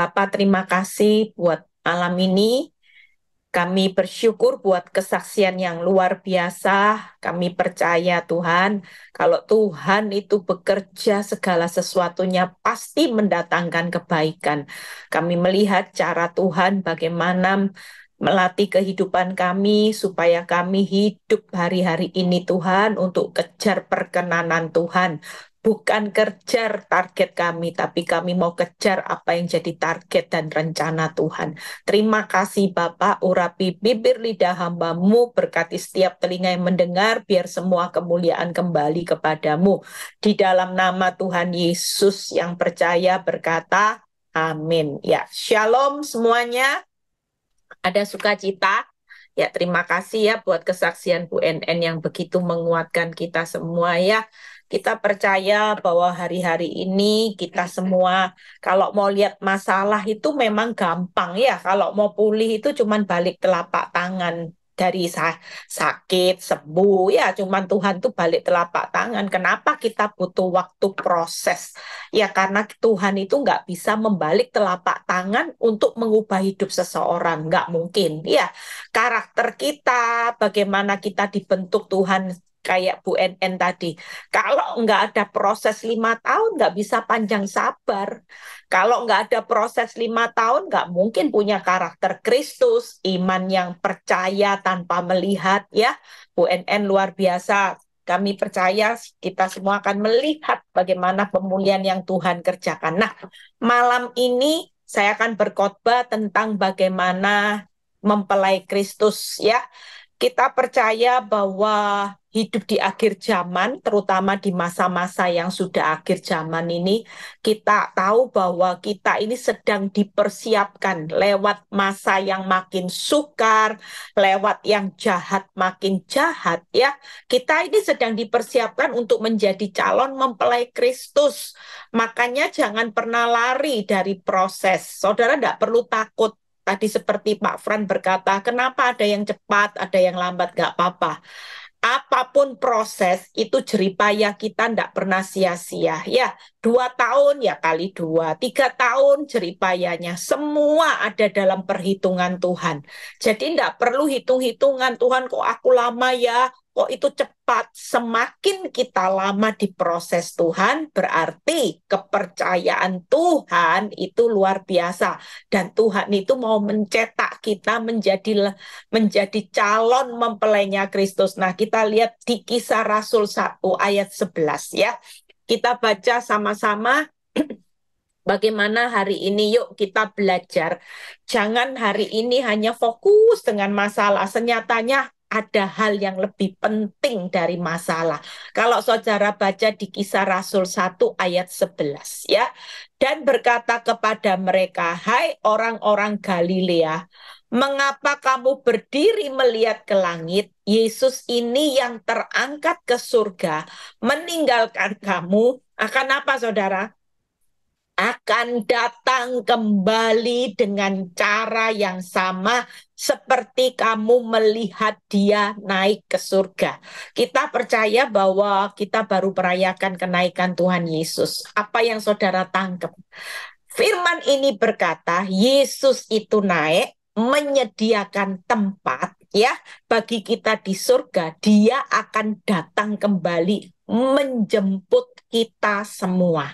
Papa terima kasih buat alam ini kami bersyukur buat kesaksian yang luar biasa. Kami percaya Tuhan, kalau Tuhan itu bekerja segala sesuatunya pasti mendatangkan kebaikan. Kami melihat cara Tuhan bagaimana melatih kehidupan kami supaya kami hidup hari-hari ini Tuhan untuk kejar perkenanan Tuhan, bukan kejar target kami, tapi kami mau kejar apa yang jadi target dan rencana Tuhan. Terima kasih Bapak, urapi bibir lidah hambamu, berkati setiap telinga yang mendengar, biar semua kemuliaan kembali kepadamu. Di dalam nama Tuhan Yesus yang percaya berkata, amin. Ya, shalom semuanya. Ada sukacita. Ya, terima kasih ya buat kesaksian Bu NN yang begitu menguatkan kita semua ya kita percaya bahwa hari-hari ini kita semua kalau mau lihat masalah itu memang gampang ya. Kalau mau pulih itu cuman balik telapak tangan dari sakit sembuh ya cuman Tuhan tuh balik telapak tangan kenapa kita butuh waktu proses ya karena Tuhan itu nggak bisa membalik telapak tangan untuk mengubah hidup seseorang nggak mungkin ya karakter kita bagaimana kita dibentuk Tuhan kayak Bu NN tadi. Kalau nggak ada proses lima tahun nggak bisa panjang sabar. Kalau nggak ada proses lima tahun nggak mungkin punya karakter Kristus, iman yang percaya tanpa melihat ya. Bu NN luar biasa. Kami percaya kita semua akan melihat bagaimana pemulihan yang Tuhan kerjakan. Nah, malam ini saya akan berkhotbah tentang bagaimana mempelai Kristus ya kita percaya bahwa hidup di akhir zaman, terutama di masa-masa yang sudah akhir zaman ini, kita tahu bahwa kita ini sedang dipersiapkan lewat masa yang makin sukar, lewat yang jahat makin jahat ya. Kita ini sedang dipersiapkan untuk menjadi calon mempelai Kristus. Makanya jangan pernah lari dari proses. Saudara tidak perlu takut Tadi seperti Pak Fran berkata, kenapa ada yang cepat, ada yang lambat, gak apa-apa. Apapun proses itu jeripaya kita tidak pernah sia-sia. Ya, dua tahun ya kali dua, tiga tahun jeripayanya Semua ada dalam perhitungan Tuhan. Jadi tidak perlu hitung-hitungan Tuhan kok aku lama ya, kok oh, itu cepat. Semakin kita lama diproses Tuhan, berarti kepercayaan Tuhan itu luar biasa dan Tuhan itu mau mencetak kita menjadi menjadi calon mempelainya Kristus. Nah, kita lihat di Kisah Rasul 1 ayat 11 ya. Kita baca sama-sama Bagaimana hari ini yuk kita belajar. Jangan hari ini hanya fokus dengan masalah. Senyatanya ada hal yang lebih penting dari masalah. Kalau saudara baca di kisah Rasul 1 ayat 11 ya. Dan berkata kepada mereka, "Hai orang-orang Galilea, mengapa kamu berdiri melihat ke langit? Yesus ini yang terangkat ke surga meninggalkan kamu akan apa Saudara? akan datang kembali dengan cara yang sama seperti kamu melihat dia naik ke surga. Kita percaya bahwa kita baru merayakan kenaikan Tuhan Yesus. Apa yang saudara tangkap? Firman ini berkata, Yesus itu naik menyediakan tempat ya bagi kita di surga. Dia akan datang kembali menjemput kita semua.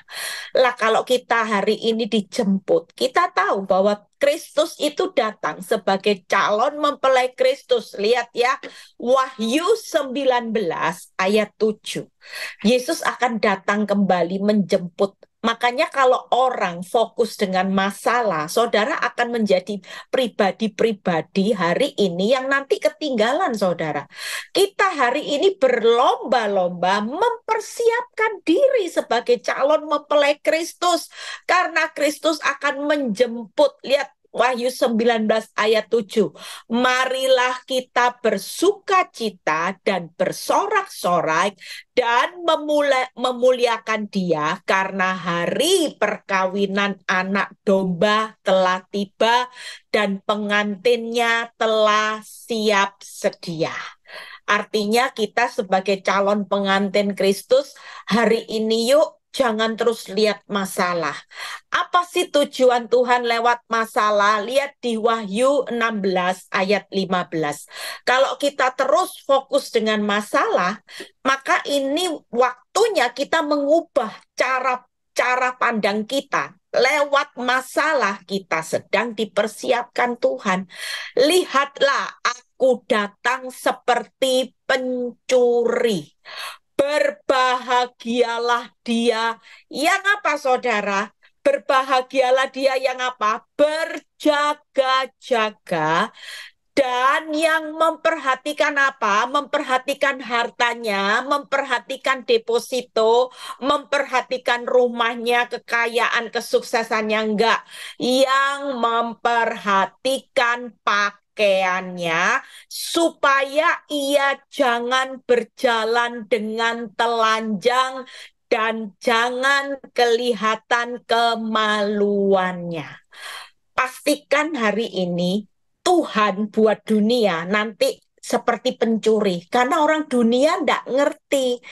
Lah kalau kita hari ini dijemput, kita tahu bahwa Kristus itu datang sebagai calon mempelai Kristus. Lihat ya, Wahyu 19 ayat 7. Yesus akan datang kembali menjemput Makanya kalau orang fokus dengan masalah, saudara akan menjadi pribadi-pribadi hari ini yang nanti ketinggalan saudara. Kita hari ini berlomba-lomba mempersiapkan diri sebagai calon mempelai Kristus. Karena Kristus akan menjemput, lihat Wahyu 19 ayat 7. Marilah kita bersuka cita dan bersorak-sorai dan memula, memuliakan dia karena hari perkawinan anak domba telah tiba dan pengantinnya telah siap sedia. Artinya kita sebagai calon pengantin Kristus hari ini yuk Jangan terus lihat masalah. Apa sih tujuan Tuhan lewat masalah? Lihat di Wahyu 16 ayat 15. Kalau kita terus fokus dengan masalah, maka ini waktunya kita mengubah cara cara pandang kita lewat masalah kita sedang dipersiapkan Tuhan. Lihatlah aku datang seperti pencuri berbahagialah dia yang apa saudara? Berbahagialah dia yang apa? Berjaga-jaga dan yang memperhatikan apa? Memperhatikan hartanya, memperhatikan deposito, memperhatikan rumahnya, kekayaan, kesuksesannya enggak. Yang memperhatikan pak pakaiannya supaya ia jangan berjalan dengan telanjang dan jangan kelihatan kemaluannya. Pastikan hari ini Tuhan buat dunia nanti seperti pencuri karena orang dunia tidak ngerti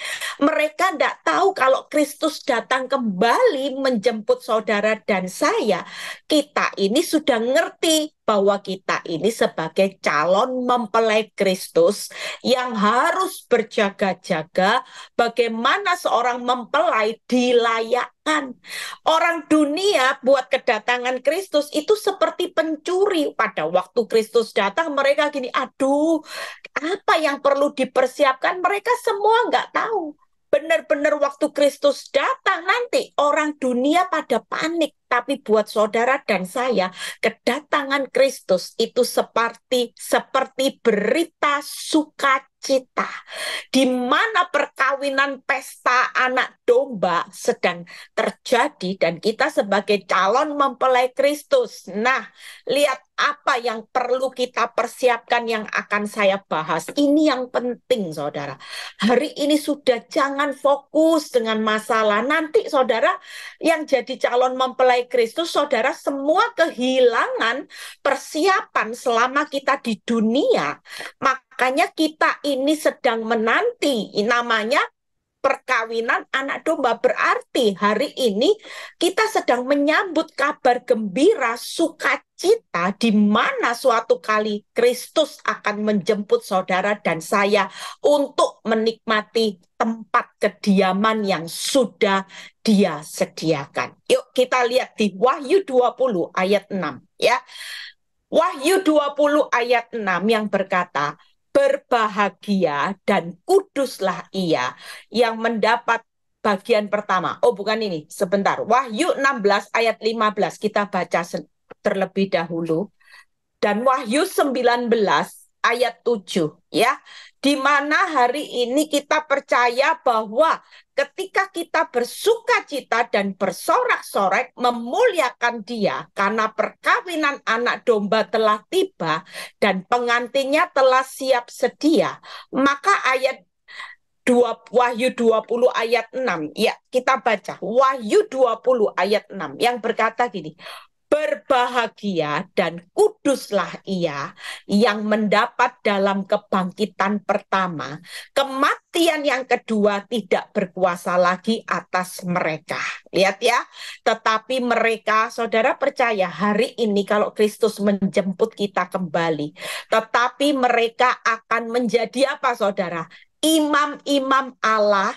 mereka tidak tahu kalau Kristus datang kembali menjemput saudara dan saya kita ini sudah ngerti bahwa kita ini sebagai calon mempelai Kristus yang harus berjaga-jaga bagaimana seorang mempelai dilayakkan. Orang dunia buat kedatangan Kristus itu seperti pencuri. Pada waktu Kristus datang mereka gini, aduh apa yang perlu dipersiapkan mereka semua nggak tahu. Benar-benar waktu Kristus datang nanti orang dunia pada panik tapi buat saudara dan saya kedatangan Kristus itu seperti seperti berita sukacita di mana perkawinan pesta anak domba sedang terjadi dan kita sebagai calon mempelai Kristus. Nah, lihat apa yang perlu kita persiapkan yang akan saya bahas. Ini yang penting, saudara. Hari ini sudah jangan fokus dengan masalah. Nanti, saudara, yang jadi calon mempelai oleh Kristus, saudara semua kehilangan persiapan selama kita di dunia. Makanya kita ini sedang menanti namanya perkawinan anak domba berarti hari ini kita sedang menyambut kabar gembira sukacita kita di mana suatu kali Kristus akan menjemput saudara dan saya untuk menikmati tempat kediaman yang sudah dia sediakan. Yuk kita lihat di Wahyu 20 ayat 6 ya. Wahyu 20 ayat 6 yang berkata, berbahagia dan kuduslah ia yang mendapat bagian pertama. Oh bukan ini, sebentar. Wahyu 16 ayat 15 kita baca terlebih dahulu dan Wahyu 19 ayat 7 ya di mana hari ini kita percaya bahwa ketika kita bersuka cita dan bersorak sorek memuliakan dia karena perkawinan anak domba telah tiba dan pengantinnya telah siap sedia maka ayat 2, Wahyu 20 ayat 6. Ya, kita baca Wahyu 20 ayat 6 yang berkata gini, berbahagia dan kuduslah ia yang mendapat dalam kebangkitan pertama, kematian yang kedua tidak berkuasa lagi atas mereka. Lihat ya, tetapi mereka, saudara percaya hari ini kalau Kristus menjemput kita kembali, tetapi mereka akan menjadi apa saudara? Imam-imam Allah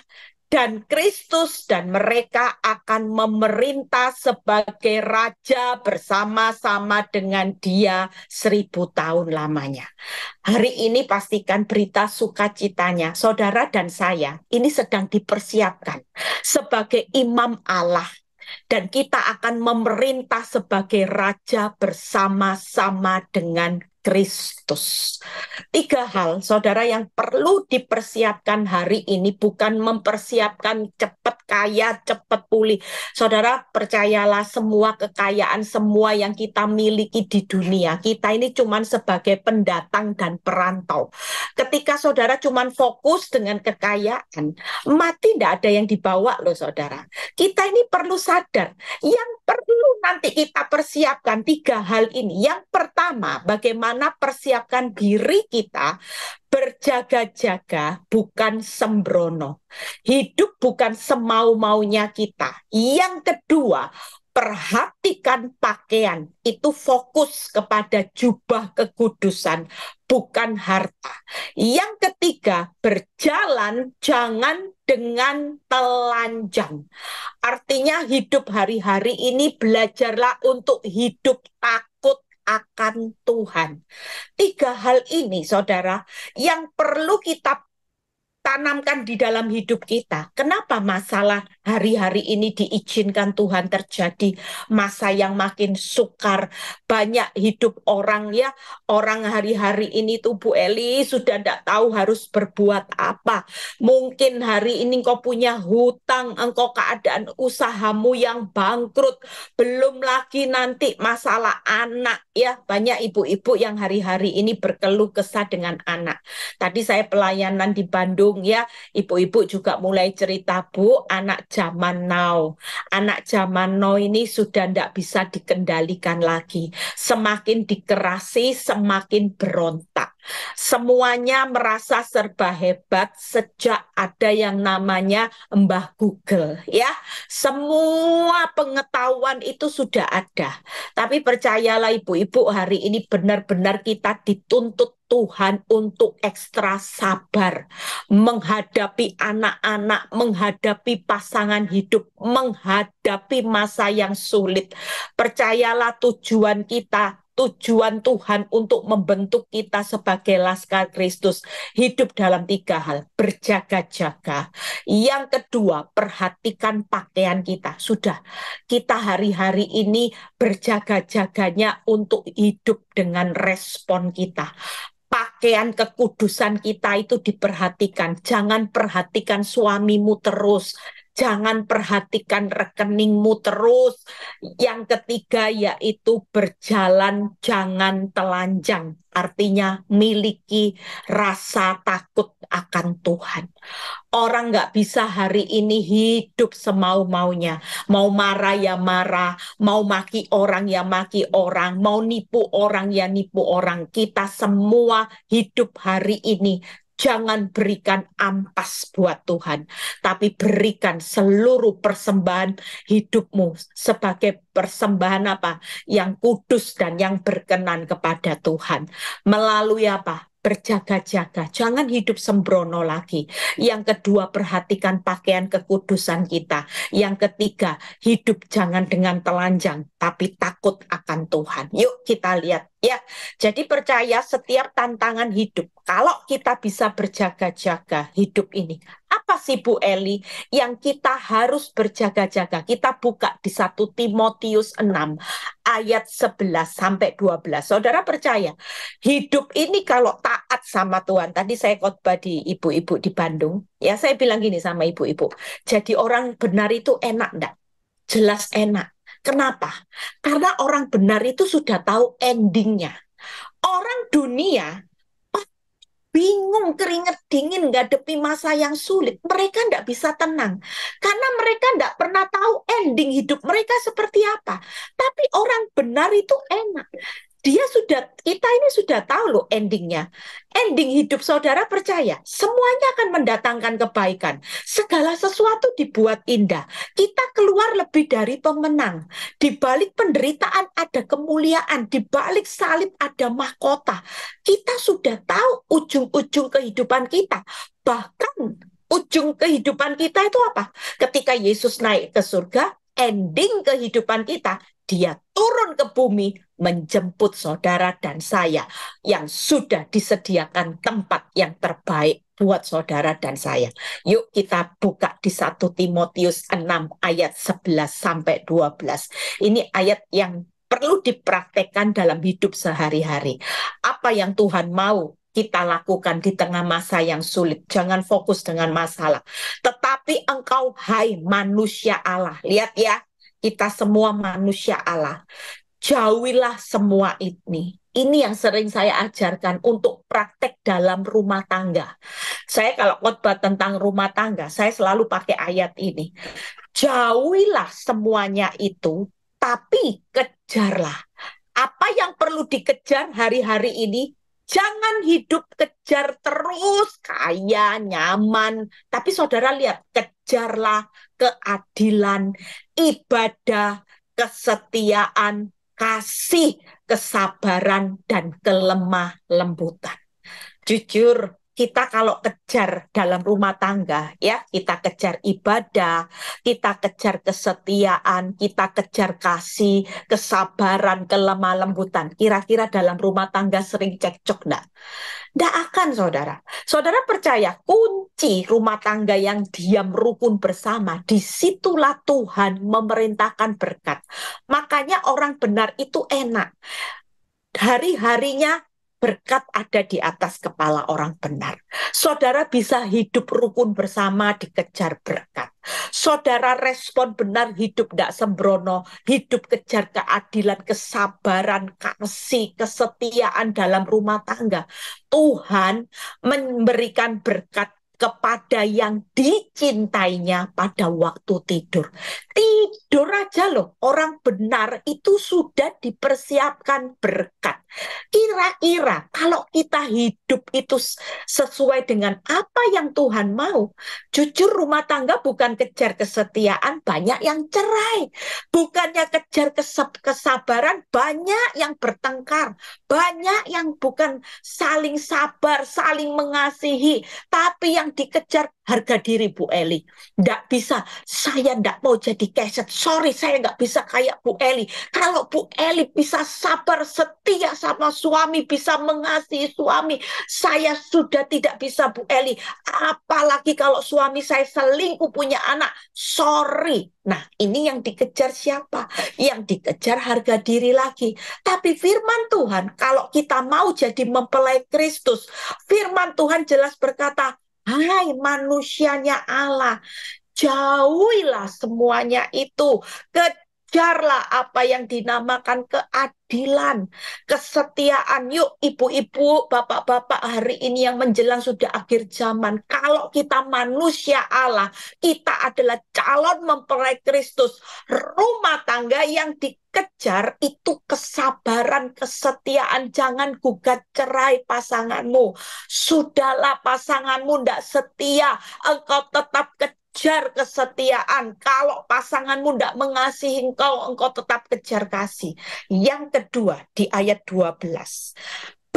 dan Kristus dan mereka akan memerintah sebagai raja bersama-sama dengan dia seribu tahun lamanya. Hari ini pastikan berita sukacitanya, saudara dan saya ini sedang dipersiapkan sebagai imam Allah dan kita akan memerintah sebagai raja bersama-sama dengan Kristus. Tiga hal, saudara, yang perlu dipersiapkan hari ini bukan mempersiapkan cepat kaya, cepat pulih. Saudara, percayalah semua kekayaan, semua yang kita miliki di dunia. Kita ini cuman sebagai pendatang dan perantau. Ketika saudara cuman fokus dengan kekayaan, mati tidak ada yang dibawa loh saudara. Kita ini perlu sadar, yang perlu nanti kita persiapkan tiga hal ini. Yang pertama, bagaimana persiapkan diri kita berjaga-jaga bukan sembrono. Hidup bukan semau-maunya kita. Yang kedua, perhatikan pakaian itu fokus kepada jubah kekudusan bukan harta. Yang ketiga, berjalan jangan dengan telanjang. Artinya hidup hari-hari ini belajarlah untuk hidup takut akan Tuhan. Tiga hal ini, saudara, yang perlu kita tanamkan di dalam hidup kita. Kenapa masalah hari-hari ini diizinkan Tuhan terjadi? Masa yang makin sukar, banyak hidup orang ya. Orang hari-hari ini tuh Bu Eli sudah tidak tahu harus berbuat apa. Mungkin hari ini engkau punya hutang, engkau keadaan usahamu yang bangkrut. Belum lagi nanti masalah anak ya. Banyak ibu-ibu yang hari-hari ini berkeluh kesah dengan anak. Tadi saya pelayanan di Bandung langsung ya ibu-ibu juga mulai cerita bu anak zaman now anak zaman now ini sudah tidak bisa dikendalikan lagi semakin dikerasi semakin berontak Semuanya merasa serba hebat sejak ada yang namanya Mbah Google ya. Semua pengetahuan itu sudah ada. Tapi percayalah ibu-ibu hari ini benar-benar kita dituntut Tuhan untuk ekstra sabar menghadapi anak-anak, menghadapi pasangan hidup, menghadapi masa yang sulit. Percayalah tujuan kita tujuan Tuhan untuk membentuk kita sebagai laskar Kristus. Hidup dalam tiga hal, berjaga-jaga. Yang kedua, perhatikan pakaian kita. Sudah, kita hari-hari ini berjaga-jaganya untuk hidup dengan respon kita pakaian kekudusan kita itu diperhatikan. Jangan perhatikan suamimu terus, jangan perhatikan rekeningmu terus. Yang ketiga yaitu berjalan jangan telanjang, artinya miliki rasa takut akan Tuhan. Orang nggak bisa hari ini hidup semau-maunya. Mau marah ya marah, mau maki orang ya maki orang, mau nipu orang ya nipu orang. Kita semua hidup hari ini Jangan berikan ampas buat Tuhan, tapi berikan seluruh persembahan hidupmu sebagai persembahan apa? Yang kudus dan yang berkenan kepada Tuhan. Melalui apa? berjaga-jaga, jangan hidup sembrono lagi. Yang kedua, perhatikan pakaian kekudusan kita. Yang ketiga, hidup jangan dengan telanjang, tapi takut akan Tuhan. Yuk kita lihat Ya, jadi percaya setiap tantangan hidup. Kalau kita bisa berjaga-jaga hidup ini, apa sih Bu Eli yang kita harus berjaga-jaga? Kita buka di satu Timotius 6 ayat 11 sampai 12. Saudara percaya, hidup ini kalau taat sama Tuhan. Tadi saya khotbah di ibu-ibu di Bandung, ya saya bilang gini sama ibu-ibu. Jadi orang benar itu enak enggak? Jelas enak Kenapa? Karena orang benar itu sudah tahu endingnya. Orang dunia bingung, keringet dingin, nggak ngadepi masa yang sulit. Mereka nggak bisa tenang. Karena mereka nggak pernah tahu ending hidup mereka seperti apa. Tapi orang benar itu enak dia sudah kita ini sudah tahu loh endingnya. Ending hidup saudara percaya semuanya akan mendatangkan kebaikan. Segala sesuatu dibuat indah. Kita keluar lebih dari pemenang. Di balik penderitaan ada kemuliaan, di balik salib ada mahkota. Kita sudah tahu ujung-ujung kehidupan kita. Bahkan ujung kehidupan kita itu apa? Ketika Yesus naik ke surga, ending kehidupan kita, dia turun ke bumi menjemput saudara dan saya yang sudah disediakan tempat yang terbaik buat saudara dan saya. Yuk kita buka di 1 Timotius 6 ayat 11 sampai 12. Ini ayat yang perlu dipraktekkan dalam hidup sehari-hari. Apa yang Tuhan mau kita lakukan di tengah masa yang sulit. Jangan fokus dengan masalah. Tetapi engkau hai manusia Allah. Lihat ya, kita semua manusia Allah. Jauhilah semua ini. Ini yang sering saya ajarkan untuk praktek dalam rumah tangga. Saya kalau khotbah tentang rumah tangga, saya selalu pakai ayat ini. Jauhilah semuanya itu, tapi kejarlah. Apa yang perlu dikejar hari-hari ini? Jangan hidup kejar terus kaya, nyaman. Tapi saudara lihat, kejarlah keadilan, ibadah, kesetiaan, kasih, kesabaran, dan kelemah lembutan. Jujur, kita kalau kejar dalam rumah tangga ya kita kejar ibadah kita kejar kesetiaan kita kejar kasih kesabaran kelemah lembutan kira-kira dalam rumah tangga sering cekcok enggak enggak akan saudara saudara percaya kunci rumah tangga yang diam rukun bersama disitulah Tuhan memerintahkan berkat makanya orang benar itu enak hari-harinya berkat ada di atas kepala orang benar. Saudara bisa hidup rukun bersama dikejar berkat. Saudara respon benar hidup tidak sembrono, hidup kejar keadilan, kesabaran, kasih, kesetiaan dalam rumah tangga. Tuhan memberikan berkat kepada yang dicintainya pada waktu tidur. Tidur aja loh, orang benar itu sudah dipersiapkan berkat. Kira-kira kalau kita hidup itu sesuai dengan apa yang Tuhan mau, jujur rumah tangga bukan kejar kesetiaan, banyak yang cerai. Bukannya kejar kesabaran, banyak yang bertengkar. Banyak yang bukan saling sabar, saling mengasihi, tapi yang yang dikejar harga diri Bu Eli. Tidak bisa, saya tidak mau jadi keset. Sorry, saya nggak bisa kayak Bu Eli. Kalau Bu Eli bisa sabar, setia sama suami, bisa mengasihi suami, saya sudah tidak bisa Bu Eli. Apalagi kalau suami saya selingkuh punya anak. Sorry. Nah, ini yang dikejar siapa? Yang dikejar harga diri lagi. Tapi firman Tuhan, kalau kita mau jadi mempelai Kristus, firman Tuhan jelas berkata, Hai manusianya Allah, jauhilah semuanya itu ke kejarlah apa yang dinamakan keadilan, kesetiaan. Yuk ibu-ibu, bapak-bapak hari ini yang menjelang sudah akhir zaman. Kalau kita manusia Allah, kita adalah calon mempelai Kristus. Rumah tangga yang dikejar itu kesabaran, kesetiaan. Jangan gugat cerai pasanganmu. Sudahlah pasanganmu tidak setia, engkau tetap kejar kejar kesetiaan. Kalau pasanganmu tidak mengasihi engkau, engkau tetap kejar kasih. Yang kedua di ayat 12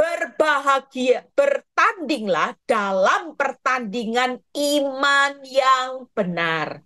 berbahagia, bertandinglah dalam pertandingan iman yang benar.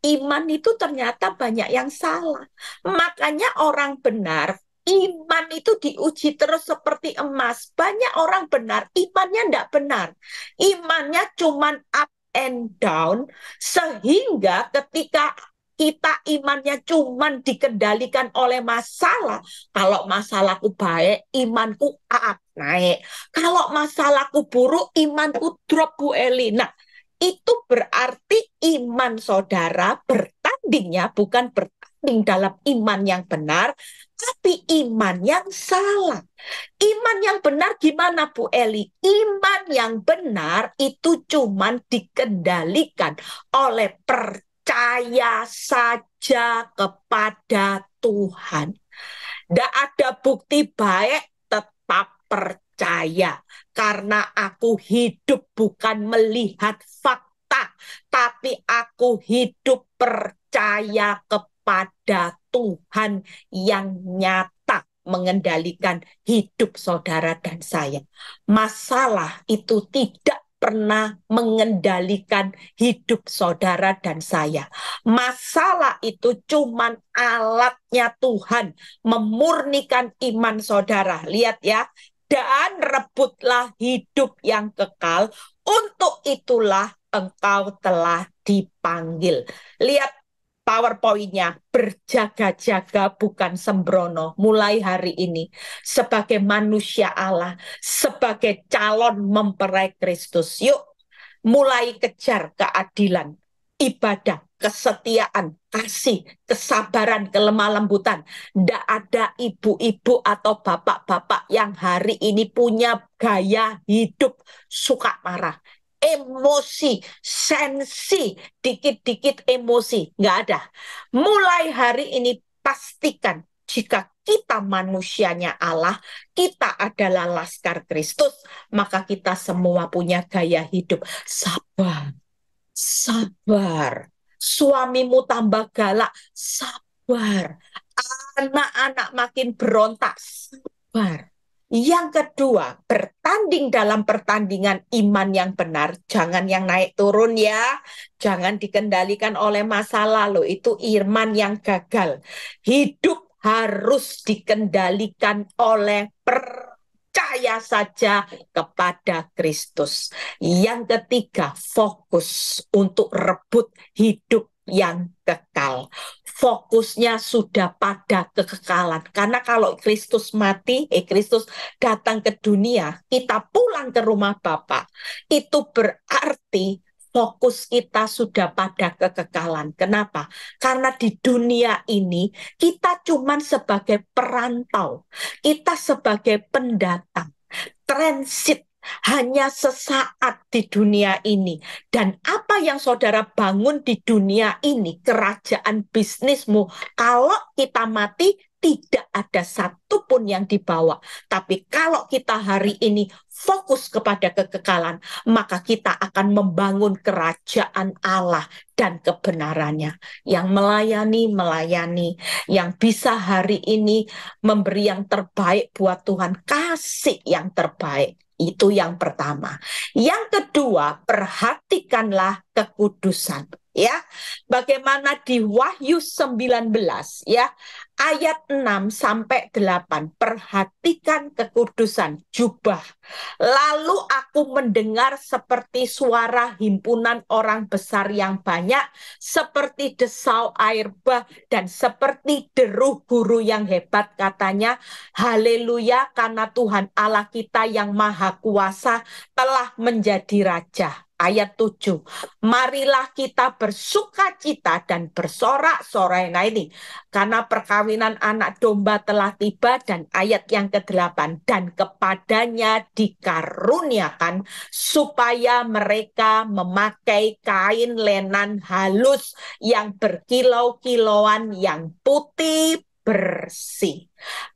Iman itu ternyata banyak yang salah. Makanya orang benar, iman itu diuji terus seperti emas. Banyak orang benar, imannya tidak benar. Imannya cuman up and down sehingga ketika kita imannya cuman dikendalikan oleh masalah. Kalau masalahku baik, imanku up, naik. Kalau masalahku buruk, imanku drop, Bu Eli. Nah, itu berarti iman saudara bertandingnya bukan bertanding penting dalam iman yang benar, tapi iman yang salah. Iman yang benar gimana Bu Eli? Iman yang benar itu cuman dikendalikan oleh percaya saja kepada Tuhan. Tidak ada bukti baik, tetap percaya. Karena aku hidup bukan melihat fakta, tapi aku hidup percaya kepada pada Tuhan yang nyata mengendalikan hidup saudara dan saya. Masalah itu tidak pernah mengendalikan hidup saudara dan saya. Masalah itu cuman alatnya Tuhan memurnikan iman saudara. Lihat ya, dan rebutlah hidup yang kekal. Untuk itulah engkau telah dipanggil. Lihat PowerPoint-nya berjaga-jaga bukan sembrono mulai hari ini sebagai manusia Allah, sebagai calon memperai Kristus. Yuk mulai kejar keadilan, ibadah, kesetiaan, kasih, kesabaran, kelemah lembutan. Tidak ada ibu-ibu atau bapak-bapak yang hari ini punya gaya hidup suka marah emosi, sensi, dikit-dikit emosi. Nggak ada. Mulai hari ini pastikan jika kita manusianya Allah, kita adalah laskar Kristus, maka kita semua punya gaya hidup. Sabar, sabar. Suamimu tambah galak, sabar. Anak-anak makin berontak, sabar yang kedua, bertanding dalam pertandingan iman yang benar, jangan yang naik turun ya. Jangan dikendalikan oleh masa lalu, itu iman yang gagal. Hidup harus dikendalikan oleh percaya saja kepada Kristus. Yang ketiga, fokus untuk rebut hidup yang kekal fokusnya sudah pada kekekalan. Karena kalau Kristus mati, eh Kristus datang ke dunia, kita pulang ke rumah Bapa. Itu berarti fokus kita sudah pada kekekalan. Kenapa? Karena di dunia ini kita cuman sebagai perantau, kita sebagai pendatang, transit hanya sesaat di dunia ini. Dan apa yang saudara bangun di dunia ini, kerajaan bisnismu, kalau kita mati, tidak ada satupun yang dibawa. Tapi kalau kita hari ini fokus kepada kekekalan, maka kita akan membangun kerajaan Allah dan kebenarannya. Yang melayani, melayani. Yang bisa hari ini memberi yang terbaik buat Tuhan. Kasih yang terbaik. Itu yang pertama. Yang kedua, perhatikanlah kekudusan ya. Bagaimana di Wahyu 19 ya ayat 6 sampai 8. Perhatikan kekudusan jubah. Lalu aku mendengar seperti suara himpunan orang besar yang banyak, seperti desau air bah dan seperti deru guru yang hebat katanya, haleluya karena Tuhan Allah kita yang maha kuasa telah menjadi raja ayat 7. Marilah kita bersuka cita dan bersorak-sorai. Nah ini, karena perkawinan anak domba telah tiba dan ayat yang ke-8. Dan kepadanya dikaruniakan supaya mereka memakai kain lenan halus yang berkilau-kilauan yang putih bersih.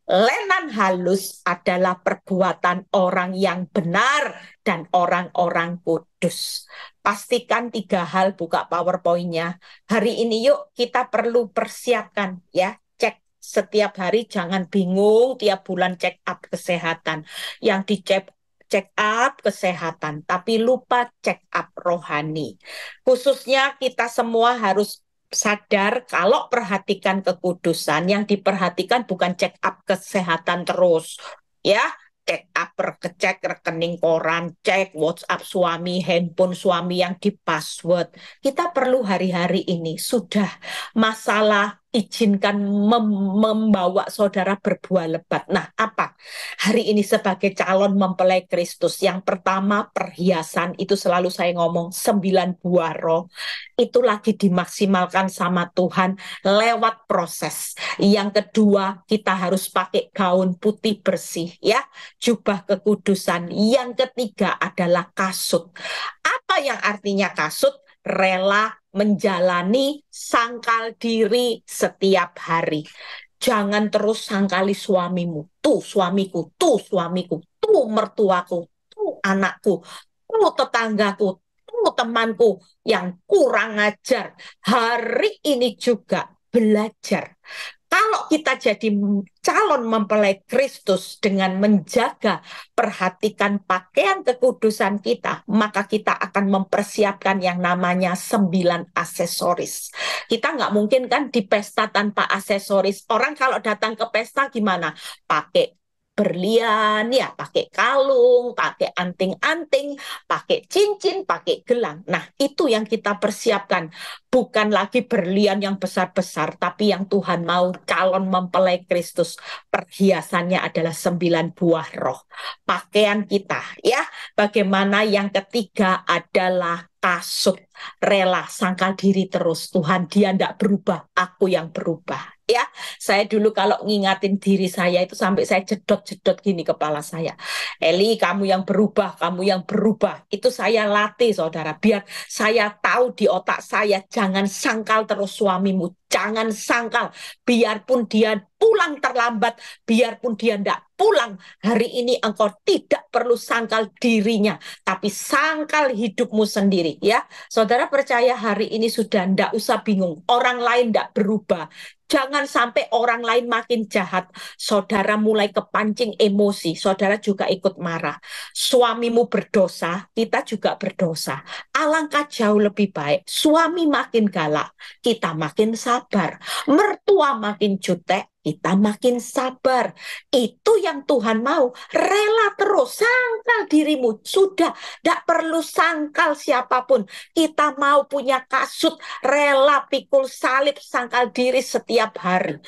Lenan halus adalah perbuatan orang yang benar dan orang-orang kudus. Pastikan tiga hal buka PowerPoint-nya. Hari ini yuk kita perlu persiapkan ya cek setiap hari jangan bingung tiap bulan check up kesehatan. Yang dicek check up kesehatan, tapi lupa check up rohani. Khususnya kita semua harus sadar kalau perhatikan kekudusan yang diperhatikan bukan check up kesehatan terus ya check up cek rekening koran cek WhatsApp suami handphone suami yang di password kita perlu hari-hari ini sudah masalah izinkan mem membawa saudara berbuah lebat. Nah, apa? Hari ini sebagai calon mempelai Kristus, yang pertama perhiasan itu selalu saya ngomong sembilan buah roh. Itu lagi dimaksimalkan sama Tuhan lewat proses. Yang kedua, kita harus pakai gaun putih bersih ya, jubah kekudusan. Yang ketiga adalah kasut. Apa yang artinya kasut? rela menjalani sangkal diri setiap hari. Jangan terus sangkali suamimu, tuh suamiku, tuh suamiku, tuh mertuaku, tuh anakku, tuh tetanggaku, tuh temanku yang kurang ajar. Hari ini juga belajar kalau kita jadi calon mempelai Kristus dengan menjaga perhatikan pakaian kekudusan kita, maka kita akan mempersiapkan yang namanya sembilan aksesoris. Kita nggak mungkin kan di pesta tanpa aksesoris. Orang kalau datang ke pesta gimana? Pakai berlian, ya pakai kalung, pakai anting-anting, pakai cincin, pakai gelang. Nah, itu yang kita persiapkan. Bukan lagi berlian yang besar-besar, tapi yang Tuhan mau calon mempelai Kristus. Perhiasannya adalah sembilan buah roh. Pakaian kita, ya. Bagaimana yang ketiga adalah kasut, rela, sangkal diri terus. Tuhan, dia tidak berubah, aku yang berubah ya saya dulu kalau ngingatin diri saya itu sampai saya jedot-jedot gini kepala saya Eli kamu yang berubah kamu yang berubah itu saya latih saudara biar saya tahu di otak saya jangan sangkal terus suamimu jangan sangkal biarpun dia pulang terlambat biarpun dia tidak pulang hari ini engkau tidak perlu sangkal dirinya tapi sangkal hidupmu sendiri ya saudara percaya hari ini sudah tidak usah bingung orang lain tidak berubah Jangan sampai orang lain makin jahat. Saudara mulai kepancing emosi, saudara juga ikut marah. Suamimu berdosa, kita juga berdosa. Alangkah jauh lebih baik, suami makin galak, kita makin sabar. Mertua makin jutek, kita makin sabar. Itu yang Tuhan mau. Rela terus, sangkal dirimu. Sudah, tidak perlu sangkal siapapun. Kita mau punya kasut, rela pikul salib, sangkal diri setiap hari.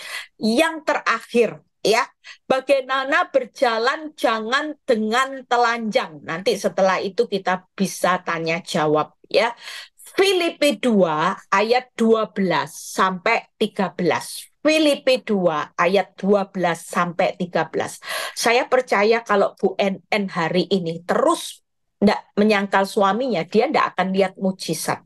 Yang terakhir, ya bagaimana berjalan jangan dengan telanjang nanti setelah itu kita bisa tanya jawab ya Filipi 2 ayat 12 sampai 13 Filipi 2 ayat 12 sampai 13. Saya percaya kalau Bu NN hari ini terus tidak menyangkal suaminya, dia tidak akan lihat mujizat.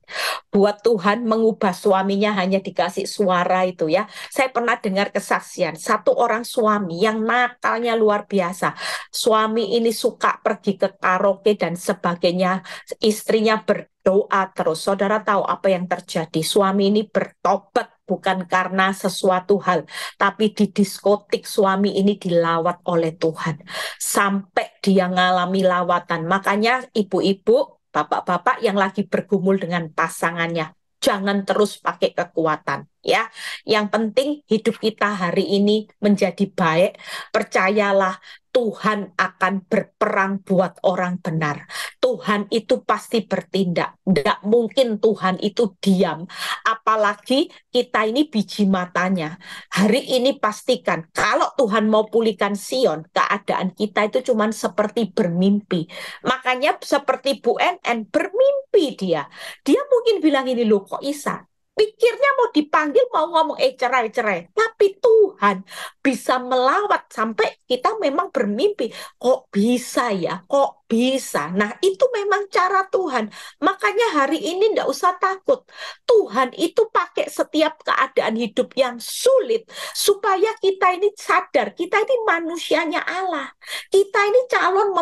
Buat Tuhan mengubah suaminya hanya dikasih suara itu ya. Saya pernah dengar kesaksian satu orang suami yang nakalnya luar biasa. Suami ini suka pergi ke karaoke dan sebagainya. Istrinya berdoa terus. Saudara tahu apa yang terjadi? Suami ini bertobat bukan karena sesuatu hal, tapi di diskotik suami ini dilawat oleh Tuhan sampai dia mengalami lawatan. Makanya ibu-ibu, bapak-bapak yang lagi bergumul dengan pasangannya, jangan terus pakai kekuatan ya. Yang penting hidup kita hari ini menjadi baik, percayalah Tuhan akan berperang buat orang benar. Tuhan itu pasti bertindak. Tidak mungkin Tuhan itu diam. Apalagi kita ini biji matanya. Hari ini pastikan kalau Tuhan mau pulihkan Sion, keadaan kita itu cuma seperti bermimpi. Makanya seperti Bu NN bermimpi dia. Dia mungkin bilang ini loh kok Isa, pikirnya mau dipanggil mau ngomong eh cerai-cerai tapi Tuhan bisa melawat sampai kita memang bermimpi kok bisa ya kok bisa. Nah, itu memang cara Tuhan. Makanya hari ini tidak usah takut. Tuhan itu pakai setiap keadaan hidup yang sulit supaya kita ini sadar, kita ini manusianya Allah. Kita ini calon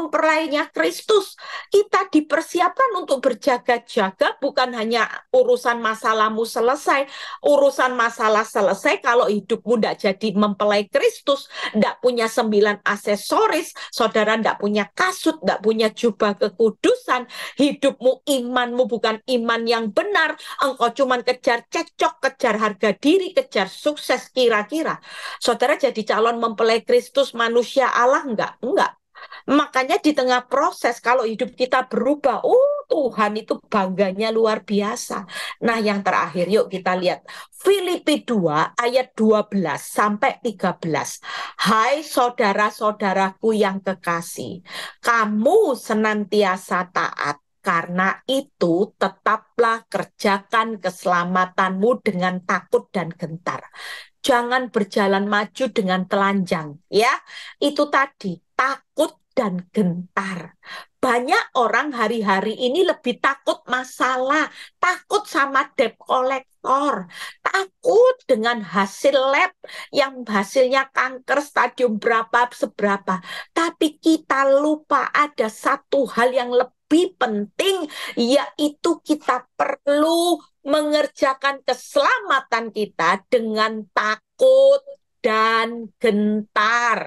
nya Kristus. Kita dipersiapkan untuk berjaga-jaga bukan hanya urusan masalahmu selesai, urusan masalah selesai kalau hidupmu ndak jadi mempelai Kristus, tidak punya sembilan aksesoris, saudara tidak punya kasut, tidak punya hanya jubah kekudusan, hidupmu imanmu bukan iman yang benar, engkau cuman kejar cekcok, kejar harga diri, kejar sukses kira-kira. Saudara jadi calon mempelai Kristus manusia Allah enggak? Enggak. Makanya di tengah proses kalau hidup kita berubah, oh Tuhan itu bangganya luar biasa. Nah, yang terakhir yuk kita lihat Filipi 2 ayat 12 sampai 13. Hai saudara-saudaraku yang kekasih, kamu senantiasa taat karena itu tetaplah kerjakan keselamatanmu dengan takut dan gentar. Jangan berjalan maju dengan telanjang, ya. Itu tadi takut dan gentar. Banyak orang hari-hari ini lebih takut masalah, takut sama debt collector, takut dengan hasil lab yang hasilnya kanker stadium berapa seberapa. Tapi kita lupa ada satu hal yang lebih penting yaitu kita perlu mengerjakan keselamatan kita dengan takut dan gentar.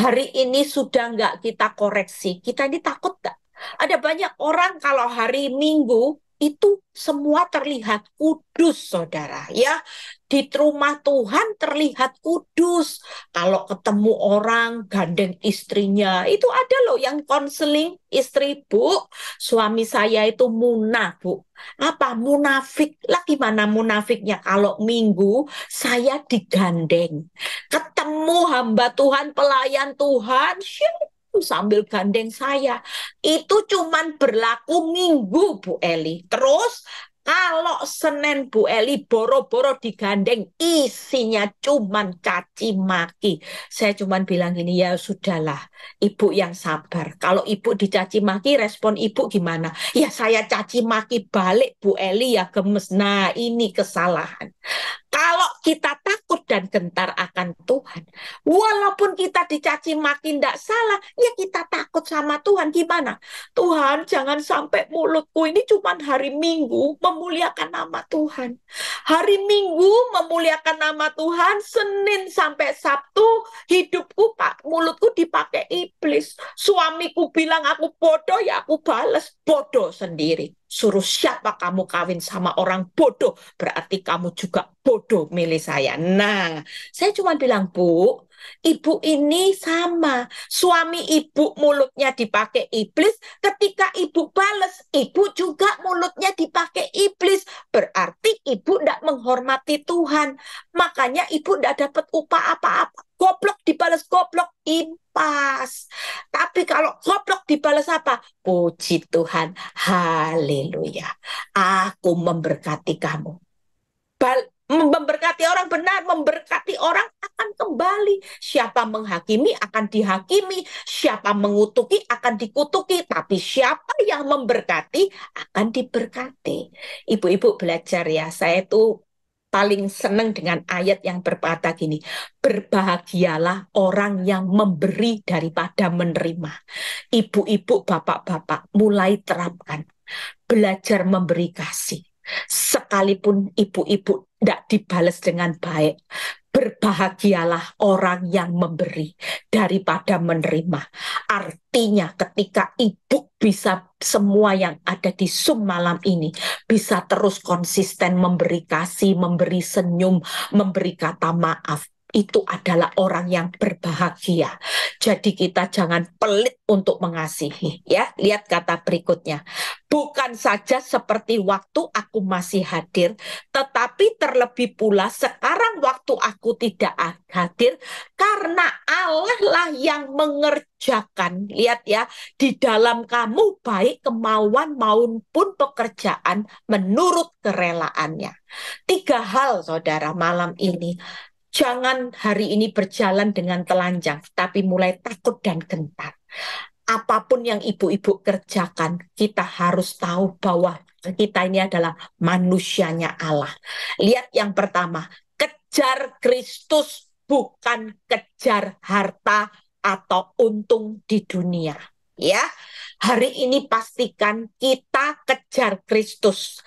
Hari ini sudah nggak kita koreksi. Kita ini takut nggak? Ada banyak orang kalau hari Minggu itu semua terlihat kudus, saudara. Ya, di rumah Tuhan terlihat kudus. Kalau ketemu orang gandeng istrinya, itu ada loh yang konseling istri bu, suami saya itu munafik. bu. Apa munafik? Lah gimana munafiknya kalau minggu saya digandeng, ketemu hamba Tuhan, pelayan Tuhan, sambil gandeng saya. Itu cuman berlaku minggu Bu Eli. Terus kalau Senin Bu Eli boro-boro digandeng isinya cuman caci maki. Saya cuman bilang gini ya sudahlah ibu yang sabar. Kalau ibu dicaci maki respon ibu gimana? Ya saya caci maki balik Bu Eli ya gemes. Nah ini kesalahan. Kalau kita takut dan gentar akan Tuhan, walaupun kita dicaci maki tidak salah, ya kita takut sama Tuhan. Gimana? Tuhan, jangan sampai mulutku ini cuma hari Minggu memuliakan nama Tuhan. Hari Minggu memuliakan nama Tuhan, Senin sampai Sabtu hidupku pak mulutku dipakai iblis. Suamiku bilang aku bodoh, ya aku balas bodoh sendiri suruh siapa kamu kawin sama orang bodoh, berarti kamu juga bodoh milih saya. Nah, saya cuma bilang, Bu, ibu ini sama. Suami ibu mulutnya dipakai iblis, ketika ibu bales, ibu juga mulutnya dipakai iblis. Berarti ibu tidak menghormati Tuhan. Makanya ibu tidak dapat upah apa-apa. Goblok dibales goblok, impas. Tapi kalau goblok dibales apa? Puji Tuhan, haleluya. Aku memberkati kamu memberkati orang benar, memberkati orang akan kembali. Siapa menghakimi akan dihakimi, siapa mengutuki akan dikutuki, tapi siapa yang memberkati akan diberkati. Ibu-ibu belajar ya, saya itu paling senang dengan ayat yang berkata gini, berbahagialah orang yang memberi daripada menerima. Ibu-ibu, bapak-bapak, mulai terapkan. Belajar memberi kasih Sekalipun ibu-ibu tidak dibalas dengan baik, berbahagialah orang yang memberi daripada menerima. Artinya ketika ibu bisa semua yang ada di Zoom malam ini bisa terus konsisten memberi kasih, memberi senyum, memberi kata maaf itu adalah orang yang berbahagia. Jadi kita jangan pelit untuk mengasihi ya. Lihat kata berikutnya. Bukan saja seperti waktu aku masih hadir, tetapi terlebih pula sekarang waktu aku tidak hadir karena Allah lah yang mengerjakan. Lihat ya, di dalam kamu baik kemauan maupun pekerjaan menurut kerelaannya. Tiga hal saudara malam ini Jangan hari ini berjalan dengan telanjang, tapi mulai takut dan gentar. Apapun yang ibu-ibu kerjakan, kita harus tahu bahwa kita ini adalah manusianya Allah. Lihat yang pertama, kejar Kristus bukan kejar harta atau untung di dunia. Ya, hari ini pastikan kita kejar Kristus.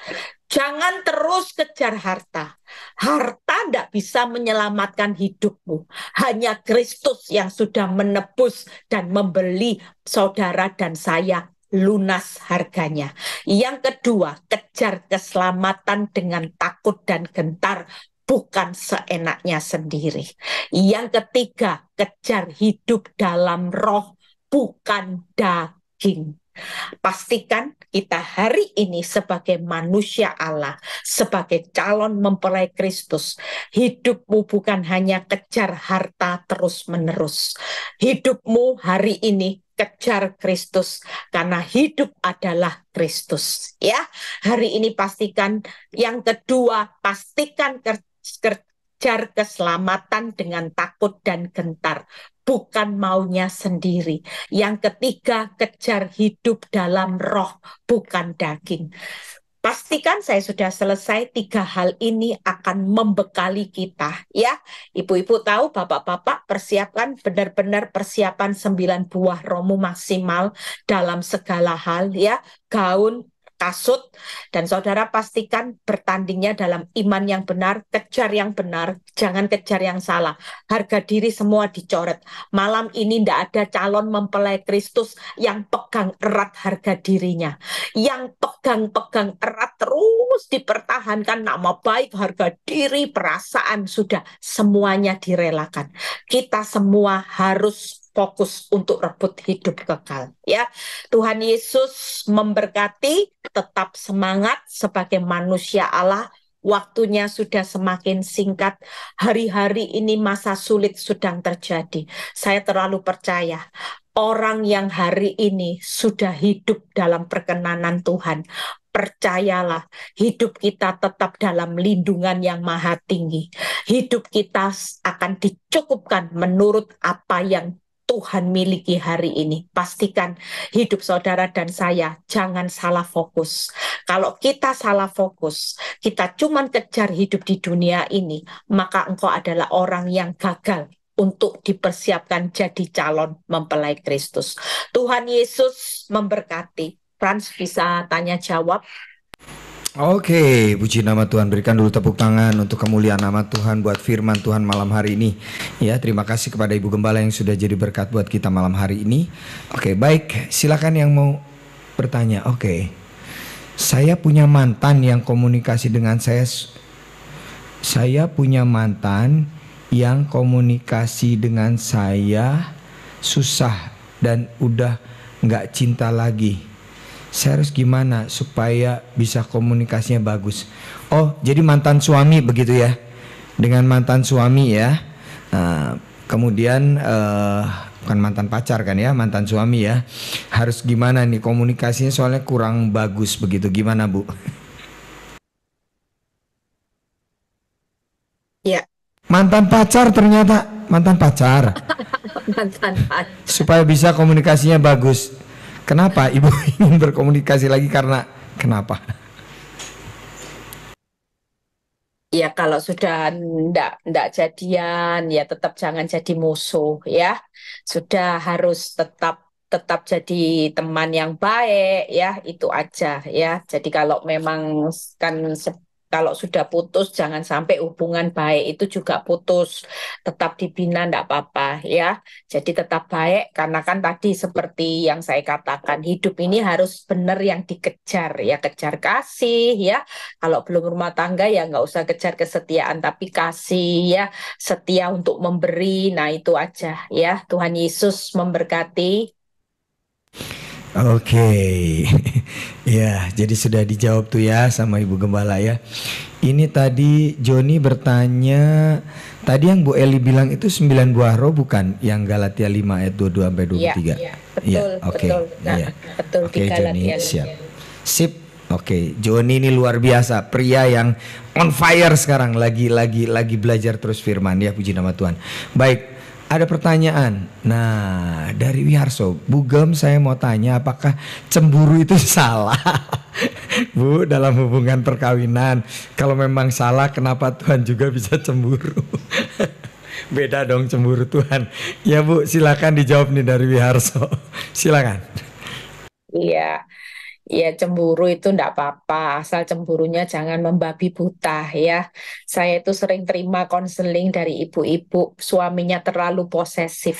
Jangan terus kejar harta. Harta tidak bisa menyelamatkan hidupmu. Hanya Kristus yang sudah menebus dan membeli saudara dan saya lunas harganya. Yang kedua, kejar keselamatan dengan takut dan gentar, bukan seenaknya sendiri. Yang ketiga, kejar hidup dalam roh, bukan daging. Pastikan kita hari ini sebagai manusia Allah, sebagai calon mempelai Kristus, hidupmu bukan hanya kejar harta terus-menerus. Hidupmu hari ini kejar Kristus karena hidup adalah Kristus ya. Hari ini pastikan yang kedua pastikan kejar keselamatan dengan takut dan gentar bukan maunya sendiri. Yang ketiga, kejar hidup dalam roh, bukan daging. Pastikan saya sudah selesai tiga hal ini akan membekali kita ya. Ibu-ibu tahu bapak-bapak persiapkan benar-benar persiapan sembilan buah romu maksimal dalam segala hal ya. Gaun, kasut dan saudara pastikan bertandingnya dalam iman yang benar, kejar yang benar, jangan kejar yang salah. Harga diri semua dicoret. Malam ini tidak ada calon mempelai Kristus yang pegang erat harga dirinya. Yang pegang-pegang erat terus dipertahankan nama baik, harga diri, perasaan sudah semuanya direlakan. Kita semua harus fokus untuk rebut hidup kekal. Ya, Tuhan Yesus memberkati, tetap semangat sebagai manusia Allah. Waktunya sudah semakin singkat. Hari-hari ini masa sulit sudah terjadi. Saya terlalu percaya orang yang hari ini sudah hidup dalam perkenanan Tuhan percayalah hidup kita tetap dalam lindungan yang maha tinggi. Hidup kita akan dicukupkan menurut apa yang Tuhan miliki hari ini. Pastikan hidup saudara dan saya jangan salah fokus. Kalau kita salah fokus, kita cuman kejar hidup di dunia ini, maka engkau adalah orang yang gagal untuk dipersiapkan jadi calon mempelai Kristus. Tuhan Yesus memberkati. Frans bisa tanya jawab. Oke, puji nama Tuhan. Berikan dulu tepuk tangan untuk kemuliaan nama Tuhan buat firman Tuhan malam hari ini. Ya, terima kasih kepada Ibu Gembala yang sudah jadi berkat buat kita malam hari ini. Oke, baik. Silakan yang mau bertanya. Oke. Saya punya mantan yang komunikasi dengan saya saya punya mantan yang komunikasi dengan saya susah dan udah nggak cinta lagi saya harus gimana supaya bisa komunikasinya bagus. Oh, jadi mantan suami begitu ya? Dengan mantan suami ya. Nah, kemudian uh, bukan mantan pacar kan ya, mantan suami ya. Harus gimana nih komunikasinya soalnya kurang bagus begitu. Gimana, Bu? Ya. Mantan pacar ternyata mantan pacar. mantan pacar. Supaya bisa komunikasinya bagus. Kenapa ibu ingin berkomunikasi lagi karena kenapa? Ya kalau sudah ndak ndak jadian ya tetap jangan jadi musuh ya. Sudah harus tetap tetap jadi teman yang baik ya itu aja ya. Jadi kalau memang kan kalau sudah putus jangan sampai hubungan baik itu juga putus tetap dibina tidak apa-apa ya jadi tetap baik karena kan tadi seperti yang saya katakan hidup ini harus benar yang dikejar ya kejar kasih ya kalau belum rumah tangga ya nggak usah kejar kesetiaan tapi kasih ya setia untuk memberi nah itu aja ya Tuhan Yesus memberkati Oke, okay. ya jadi sudah dijawab tuh ya sama Ibu Gembala ya. Ini tadi Joni bertanya, tadi yang Bu Eli bilang itu 9 buah roh bukan? Yang Galatia 5 ayat 22 sampai 23. Iya, ya, betul, ya, oke. betul. Iya. Nah, ya. Betul Oke, okay, Joni, siap. Sip. Oke, okay. Joni ini luar biasa, pria yang on fire sekarang lagi lagi lagi belajar terus firman ya puji nama Tuhan. Baik, ada pertanyaan. Nah, dari Wiharso, Gem saya mau tanya apakah cemburu itu salah? Bu, dalam hubungan perkawinan, kalau memang salah kenapa Tuhan juga bisa cemburu? Beda dong cemburu Tuhan. Ya Bu, silakan dijawab nih dari Wiharso. silakan. Iya ya cemburu itu ndak apa-apa asal cemburunya jangan membabi buta ya saya itu sering terima konseling dari ibu-ibu suaminya terlalu posesif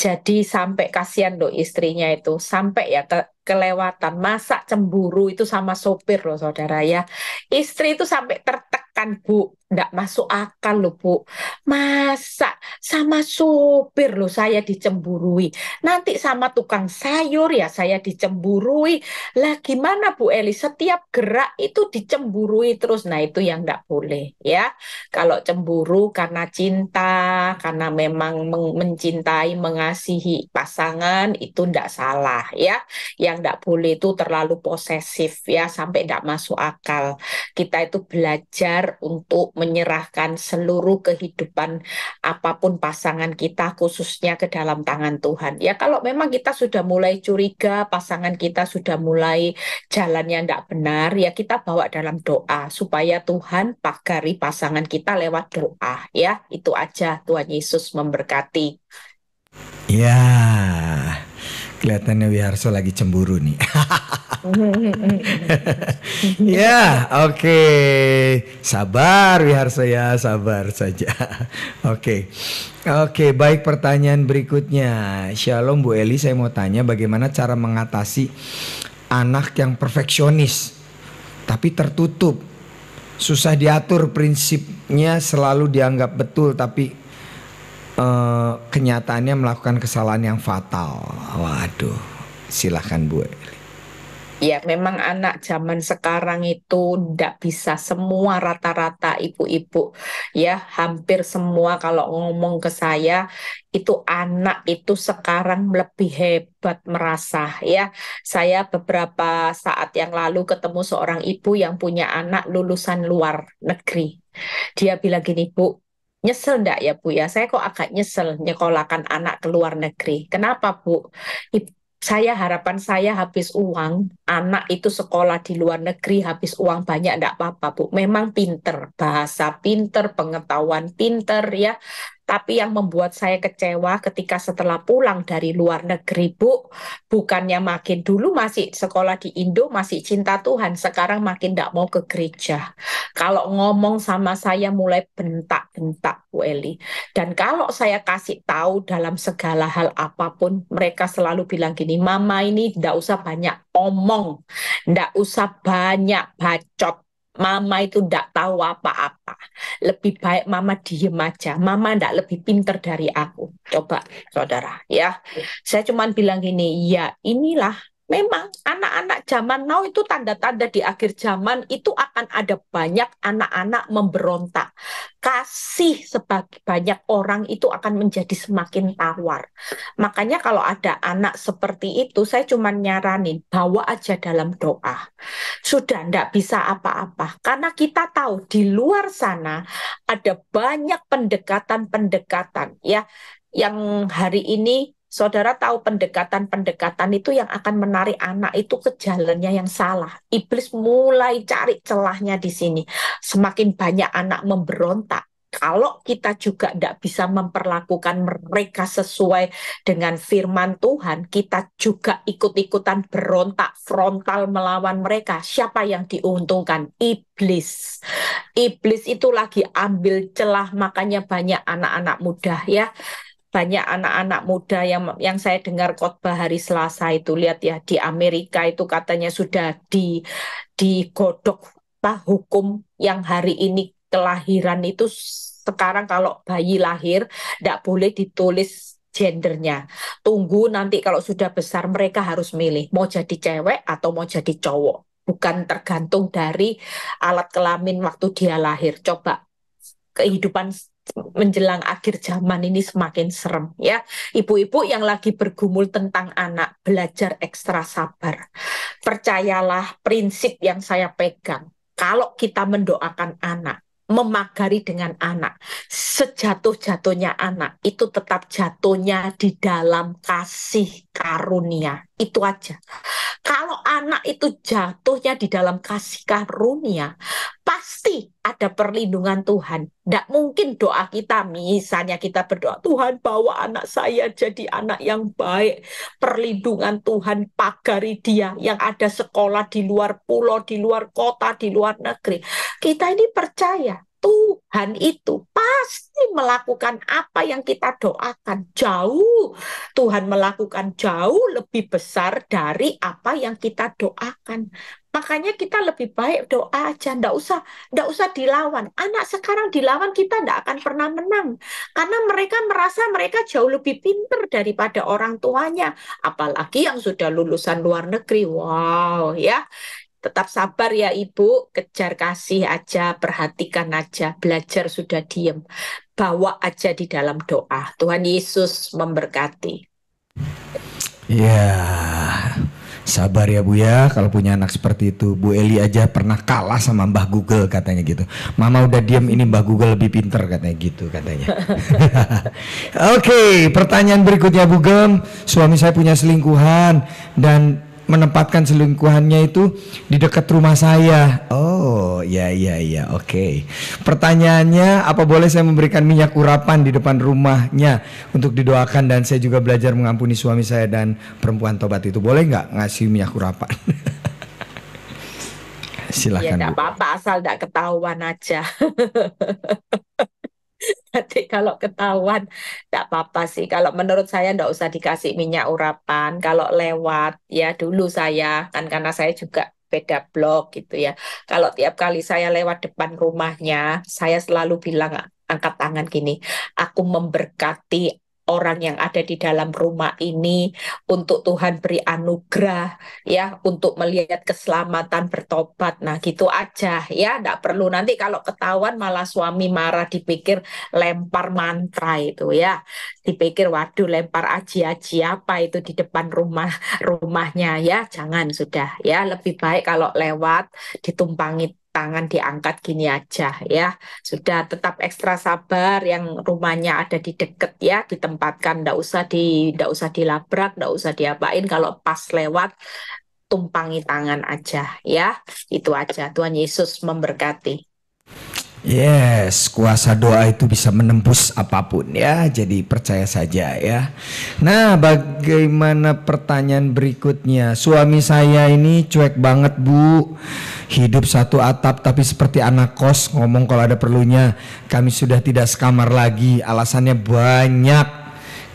jadi sampai kasihan loh istrinya itu sampai ya kelewatan. Masa cemburu itu sama sopir loh saudara ya. Istri itu sampai tertekan bu. Nggak masuk akal loh bu. Masa sama sopir loh saya dicemburui. Nanti sama tukang sayur ya saya dicemburui. Lah gimana Bu Eli? Setiap gerak itu dicemburui terus. Nah itu yang nggak boleh ya. Kalau cemburu karena cinta, karena memang mencintai, mengasihi pasangan itu nggak salah ya. Ya yang tidak boleh itu terlalu posesif ya sampai tidak masuk akal. Kita itu belajar untuk menyerahkan seluruh kehidupan apapun pasangan kita khususnya ke dalam tangan Tuhan. Ya kalau memang kita sudah mulai curiga pasangan kita sudah mulai jalannya tidak benar ya kita bawa dalam doa supaya Tuhan pagari pasangan kita lewat doa ya. Itu aja Tuhan Yesus memberkati. Ya. Kelihatannya Wiharso lagi cemburu nih. ya, oke. Okay. Sabar Wiharso ya, sabar saja. Oke. Okay. Oke, okay, baik pertanyaan berikutnya. Shalom Bu Eli, saya mau tanya bagaimana cara mengatasi anak yang perfeksionis tapi tertutup. Susah diatur prinsipnya selalu dianggap betul tapi Eh, kenyataannya melakukan kesalahan yang fatal. Waduh, silahkan Bu. Ya, memang anak zaman sekarang itu tidak bisa semua rata-rata ibu-ibu. Ya, hampir semua kalau ngomong ke saya itu anak itu sekarang lebih hebat merasa ya. Saya beberapa saat yang lalu ketemu seorang ibu yang punya anak lulusan luar negeri. Dia bilang gini, Bu, Nyesel enggak ya Bu ya? Saya kok agak nyesel nyekolahkan anak ke luar negeri. Kenapa Bu? saya harapan saya habis uang, anak itu sekolah di luar negeri habis uang banyak enggak apa-apa Bu. Memang pinter, bahasa pinter, pengetahuan pinter ya. Tapi yang membuat saya kecewa ketika setelah pulang dari luar negeri, Bu, bukannya makin dulu masih sekolah di Indo, masih cinta Tuhan, sekarang makin tidak mau ke gereja. Kalau ngomong sama saya mulai bentak-bentak, Bu Eli. Dan kalau saya kasih tahu dalam segala hal apapun, mereka selalu bilang gini, Mama ini tidak usah banyak omong, tidak usah banyak bacot, Mama itu tidak tahu apa-apa. Lebih baik mama diem aja. Mama tidak lebih pinter dari aku. Coba saudara ya. Iya. Saya cuma bilang gini, ya inilah memang anak-anak zaman now itu tanda-tanda di akhir zaman itu akan ada banyak anak-anak memberontak. Kasih sebagai banyak orang itu akan menjadi semakin tawar. Makanya kalau ada anak seperti itu saya cuma nyaranin bawa aja dalam doa. Sudah tidak bisa apa-apa karena kita tahu di luar sana ada banyak pendekatan-pendekatan ya yang hari ini saudara tahu pendekatan-pendekatan itu yang akan menarik anak itu ke jalannya yang salah. Iblis mulai cari celahnya di sini. Semakin banyak anak memberontak, kalau kita juga tidak bisa memperlakukan mereka sesuai dengan firman Tuhan, kita juga ikut-ikutan berontak frontal melawan mereka. Siapa yang diuntungkan? Iblis. Iblis itu lagi ambil celah, makanya banyak anak-anak muda ya banyak anak-anak muda yang yang saya dengar khotbah hari Selasa itu lihat ya di Amerika itu katanya sudah di digodok apa hukum yang hari ini kelahiran itu sekarang kalau bayi lahir tidak boleh ditulis gendernya. Tunggu nanti kalau sudah besar mereka harus milih mau jadi cewek atau mau jadi cowok. Bukan tergantung dari alat kelamin waktu dia lahir. Coba kehidupan menjelang akhir zaman ini semakin serem ya. Ibu-ibu yang lagi bergumul tentang anak belajar ekstra sabar. Percayalah prinsip yang saya pegang. Kalau kita mendoakan anak, memagari dengan anak, sejatuh-jatuhnya anak itu tetap jatuhnya di dalam kasih karunia itu aja. Kalau anak itu jatuhnya di dalam kasih karunia, pasti ada perlindungan Tuhan. Tidak mungkin doa kita, misalnya kita berdoa, Tuhan bawa anak saya jadi anak yang baik. Perlindungan Tuhan pagari dia yang ada sekolah di luar pulau, di luar kota, di luar negeri. Kita ini percaya Tuhan itu pasti melakukan apa yang kita doakan jauh. Tuhan melakukan jauh lebih besar dari apa yang kita doakan. Makanya kita lebih baik doa aja, ndak usah ndak usah dilawan. Anak sekarang dilawan kita ndak akan pernah menang karena mereka merasa mereka jauh lebih pinter daripada orang tuanya, apalagi yang sudah lulusan luar negeri. Wow, ya tetap sabar ya Ibu, kejar kasih aja, perhatikan aja, belajar sudah diem, bawa aja di dalam doa. Tuhan Yesus memberkati. Ya, yeah. sabar ya Bu ya kalau punya anak seperti itu. Bu Eli aja pernah kalah sama Mbah Google katanya gitu. Mama udah diem ini Mbah Google lebih pinter katanya gitu katanya. Oke, okay, pertanyaan berikutnya Bu Gem. Suami saya punya selingkuhan dan menempatkan selingkuhannya itu di dekat rumah saya. Oh, ya ya ya, oke. Okay. Pertanyaannya, apa boleh saya memberikan minyak urapan di depan rumahnya untuk didoakan dan saya juga belajar mengampuni suami saya dan perempuan tobat itu. Boleh nggak ngasih minyak urapan? Silahkan. Ya, apa-apa asal tidak ketahuan aja. Nanti kalau ketahuan tidak apa-apa sih. Kalau menurut saya tidak usah dikasih minyak urapan. Kalau lewat ya dulu saya kan karena saya juga beda blok gitu ya. Kalau tiap kali saya lewat depan rumahnya, saya selalu bilang angkat tangan gini, aku memberkati orang yang ada di dalam rumah ini untuk Tuhan beri anugerah ya untuk melihat keselamatan bertobat nah gitu aja ya tidak perlu nanti kalau ketahuan malah suami marah dipikir lempar mantra itu ya dipikir waduh lempar aji-aji apa itu di depan rumah rumahnya ya jangan sudah ya lebih baik kalau lewat ditumpangi tangan diangkat gini aja ya. Sudah tetap ekstra sabar yang rumahnya ada di deket ya, ditempatkan ndak usah di ndak usah dilabrak, ndak usah diapain kalau pas lewat tumpangi tangan aja ya. Itu aja Tuhan Yesus memberkati. Yes, kuasa doa itu bisa menembus apapun ya. Jadi percaya saja ya. Nah, bagaimana pertanyaan berikutnya? Suami saya ini cuek banget, Bu. Hidup satu atap tapi seperti anak kos, ngomong kalau ada perlunya. Kami sudah tidak sekamar lagi. Alasannya banyak.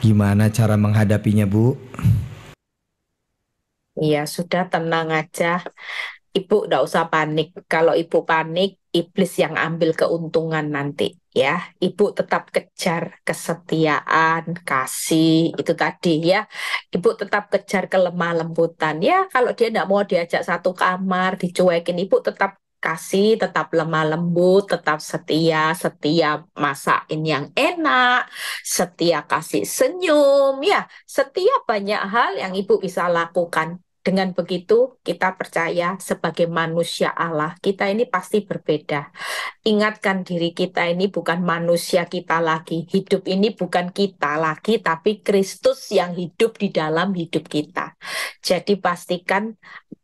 Gimana cara menghadapinya, Bu? Iya, sudah tenang aja. Ibu tidak usah panik. Kalau ibu panik, iblis yang ambil keuntungan nanti ya. Ibu tetap kejar kesetiaan, kasih itu tadi ya. Ibu tetap kejar kelemah lembutan ya. Kalau dia tidak mau diajak satu kamar, dicuekin, ibu tetap kasih, tetap lemah lembut, tetap setia, setia masakin yang enak, setia kasih senyum, ya, setia banyak hal yang ibu bisa lakukan dengan begitu, kita percaya sebagai manusia Allah, kita ini pasti berbeda. Ingatkan diri kita ini bukan manusia kita lagi. Hidup ini bukan kita lagi, tapi Kristus yang hidup di dalam hidup kita. Jadi pastikan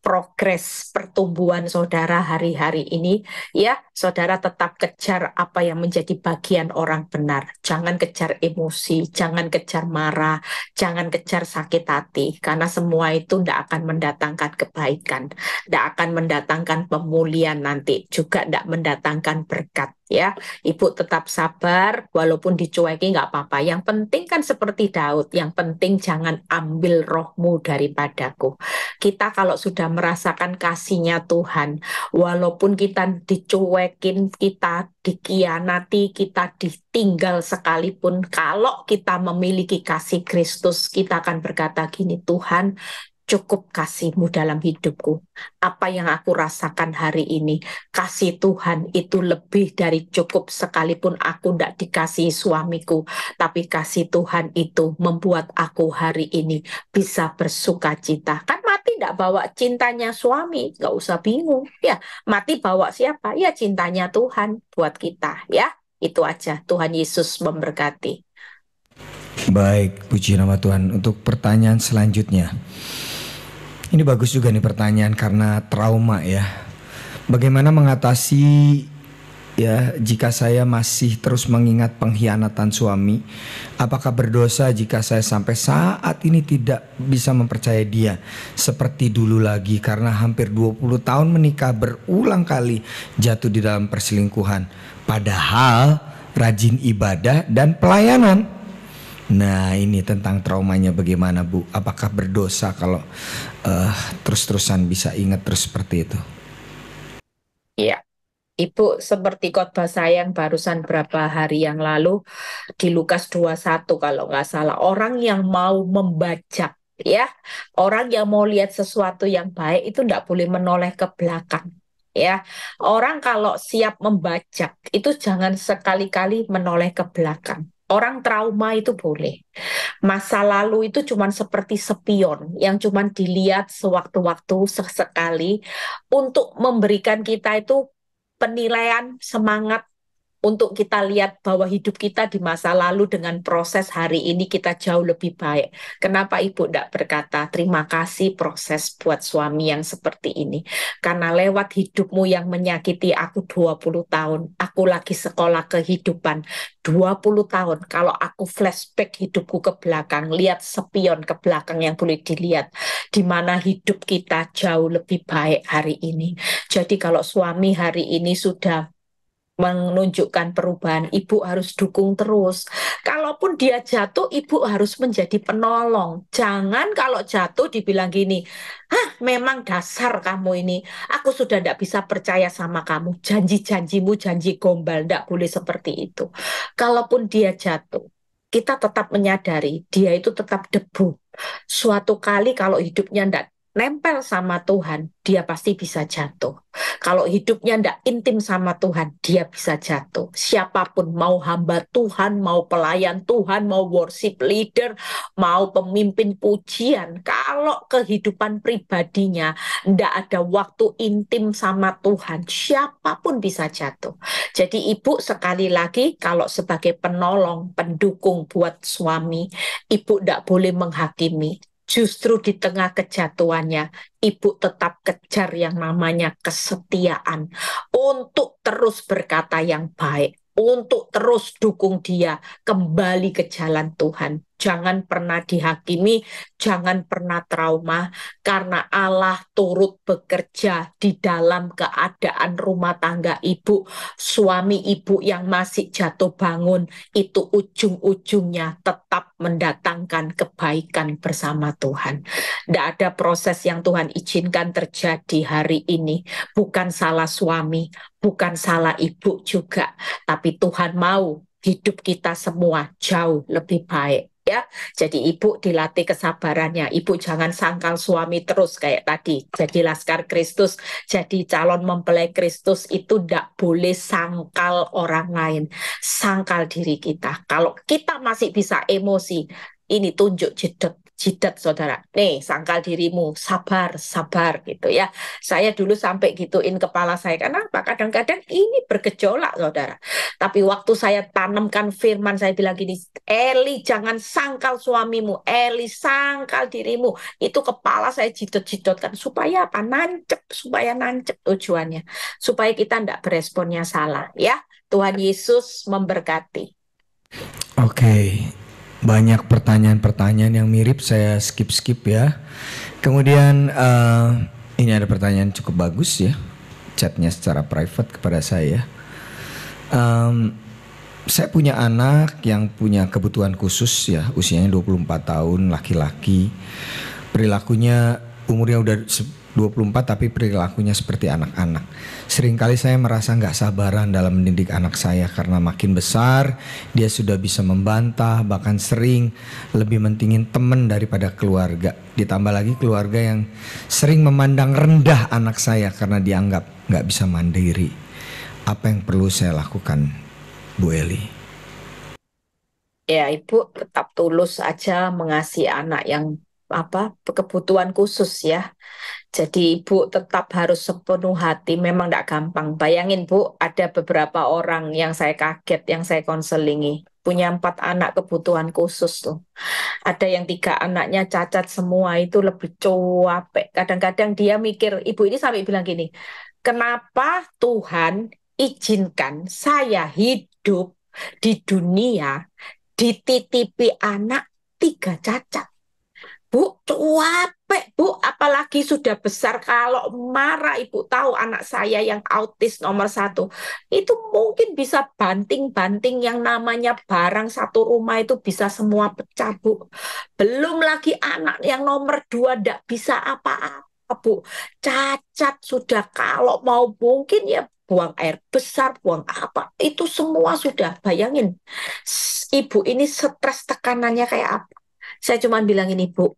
progres pertumbuhan saudara hari-hari ini, ya saudara tetap kejar apa yang menjadi bagian orang benar. Jangan kejar emosi, jangan kejar marah, jangan kejar sakit hati, karena semua itu tidak akan mendatangkan kebaikan, tidak akan mendatangkan pemulihan nanti, juga tidak mendatangkan berkat ya ibu tetap sabar walaupun dicueki nggak apa-apa yang penting kan seperti Daud yang penting jangan ambil rohmu daripadaku kita kalau sudah merasakan kasihnya Tuhan walaupun kita dicuekin kita dikianati kita ditinggal sekalipun kalau kita memiliki kasih Kristus kita akan berkata gini Tuhan cukup kasihmu dalam hidupku. Apa yang aku rasakan hari ini, kasih Tuhan itu lebih dari cukup sekalipun aku tidak dikasih suamiku. Tapi kasih Tuhan itu membuat aku hari ini bisa bersuka cita. Kan mati tidak bawa cintanya suami, nggak usah bingung. Ya, mati bawa siapa? Ya cintanya Tuhan buat kita. Ya, itu aja. Tuhan Yesus memberkati. Baik, puji nama Tuhan. Untuk pertanyaan selanjutnya, ini bagus juga nih pertanyaan karena trauma ya. Bagaimana mengatasi ya jika saya masih terus mengingat pengkhianatan suami? Apakah berdosa jika saya sampai saat ini tidak bisa mempercaya dia seperti dulu lagi karena hampir 20 tahun menikah berulang kali jatuh di dalam perselingkuhan. Padahal rajin ibadah dan pelayanan. Nah ini tentang traumanya bagaimana Bu? Apakah berdosa kalau uh, terus-terusan bisa ingat terus seperti itu? Iya. Ibu seperti khotbah saya yang barusan berapa hari yang lalu di Lukas 21 kalau nggak salah orang yang mau membajak ya orang yang mau lihat sesuatu yang baik itu tidak boleh menoleh ke belakang ya orang kalau siap membajak itu jangan sekali-kali menoleh ke belakang Orang trauma itu boleh. Masa lalu itu cuma seperti sepion yang cuma dilihat sewaktu-waktu sesekali untuk memberikan kita itu penilaian semangat untuk kita lihat bahwa hidup kita di masa lalu dengan proses hari ini kita jauh lebih baik. Kenapa Ibu tidak berkata terima kasih proses buat suami yang seperti ini? Karena lewat hidupmu yang menyakiti aku 20 tahun, aku lagi sekolah kehidupan 20 tahun. Kalau aku flashback hidupku ke belakang, lihat sepion ke belakang yang boleh dilihat di mana hidup kita jauh lebih baik hari ini. Jadi kalau suami hari ini sudah menunjukkan perubahan. Ibu harus dukung terus. Kalaupun dia jatuh, ibu harus menjadi penolong. Jangan kalau jatuh dibilang gini, ah memang dasar kamu ini. Aku sudah tidak bisa percaya sama kamu. Janji-janjimu, janji gombal. Tidak boleh seperti itu. Kalaupun dia jatuh, kita tetap menyadari dia itu tetap debu. Suatu kali kalau hidupnya tidak nempel sama Tuhan, dia pasti bisa jatuh. Kalau hidupnya tidak intim sama Tuhan, dia bisa jatuh. Siapapun mau hamba Tuhan, mau pelayan Tuhan, mau worship leader, mau pemimpin pujian, kalau kehidupan pribadinya tidak ada waktu intim sama Tuhan, siapapun bisa jatuh. Jadi ibu sekali lagi kalau sebagai penolong, pendukung buat suami, ibu tidak boleh menghakimi, justru di tengah kejatuhannya, ibu tetap kejar yang namanya kesetiaan untuk terus berkata yang baik, untuk terus dukung dia kembali ke jalan Tuhan jangan pernah dihakimi, jangan pernah trauma, karena Allah turut bekerja di dalam keadaan rumah tangga ibu, suami ibu yang masih jatuh bangun, itu ujung-ujungnya tetap mendatangkan kebaikan bersama Tuhan. Tidak ada proses yang Tuhan izinkan terjadi hari ini, bukan salah suami, bukan salah ibu juga, tapi Tuhan mau hidup kita semua jauh lebih baik ya. Jadi ibu dilatih kesabarannya. Ibu jangan sangkal suami terus kayak tadi. Jadi laskar Kristus, jadi calon mempelai Kristus itu tidak boleh sangkal orang lain. Sangkal diri kita. Kalau kita masih bisa emosi, ini tunjuk jedot jidat saudara. Nih, sangkal dirimu, sabar, sabar gitu ya. Saya dulu sampai gituin kepala saya karena apa? Kadang-kadang ini bergejolak saudara. Tapi waktu saya tanamkan firman saya bilang gini, Eli jangan sangkal suamimu, Eli sangkal dirimu. Itu kepala saya jidat-jidatkan supaya apa? Nancep, supaya nancep tujuannya. Supaya kita tidak beresponnya salah ya. Tuhan Yesus memberkati. Oke, okay banyak pertanyaan-pertanyaan yang mirip saya skip-skip ya. Kemudian uh, ini ada pertanyaan cukup bagus ya, chatnya secara private kepada saya. Um, saya punya anak yang punya kebutuhan khusus ya, usianya 24 tahun, laki-laki. Perilakunya umurnya udah 24 tapi perilakunya seperti anak-anak. Seringkali saya merasa nggak sabaran dalam mendidik anak saya karena makin besar dia sudah bisa membantah bahkan sering lebih mentingin teman daripada keluarga. Ditambah lagi keluarga yang sering memandang rendah anak saya karena dianggap nggak bisa mandiri. Apa yang perlu saya lakukan, Bu Eli? Ya, Ibu tetap tulus aja mengasihi anak yang apa kebutuhan khusus ya. Jadi Ibu tetap harus sepenuh hati, memang tidak gampang. Bayangin Bu, ada beberapa orang yang saya kaget, yang saya konselingi. Punya empat anak kebutuhan khusus tuh. Ada yang tiga anaknya cacat semua, itu lebih cuapek. Kadang-kadang dia mikir, Ibu ini sampai bilang gini, kenapa Tuhan izinkan saya hidup di dunia dititipi anak tiga cacat? Bu capek bu apalagi sudah besar kalau marah ibu tahu anak saya yang autis nomor satu itu mungkin bisa banting-banting yang namanya barang satu rumah itu bisa semua pecah bu belum lagi anak yang nomor dua tidak bisa apa-apa bu cacat sudah kalau mau mungkin ya buang air besar, buang apa, itu semua sudah bayangin. Ibu ini stres tekanannya kayak apa? Saya cuma bilangin ibu,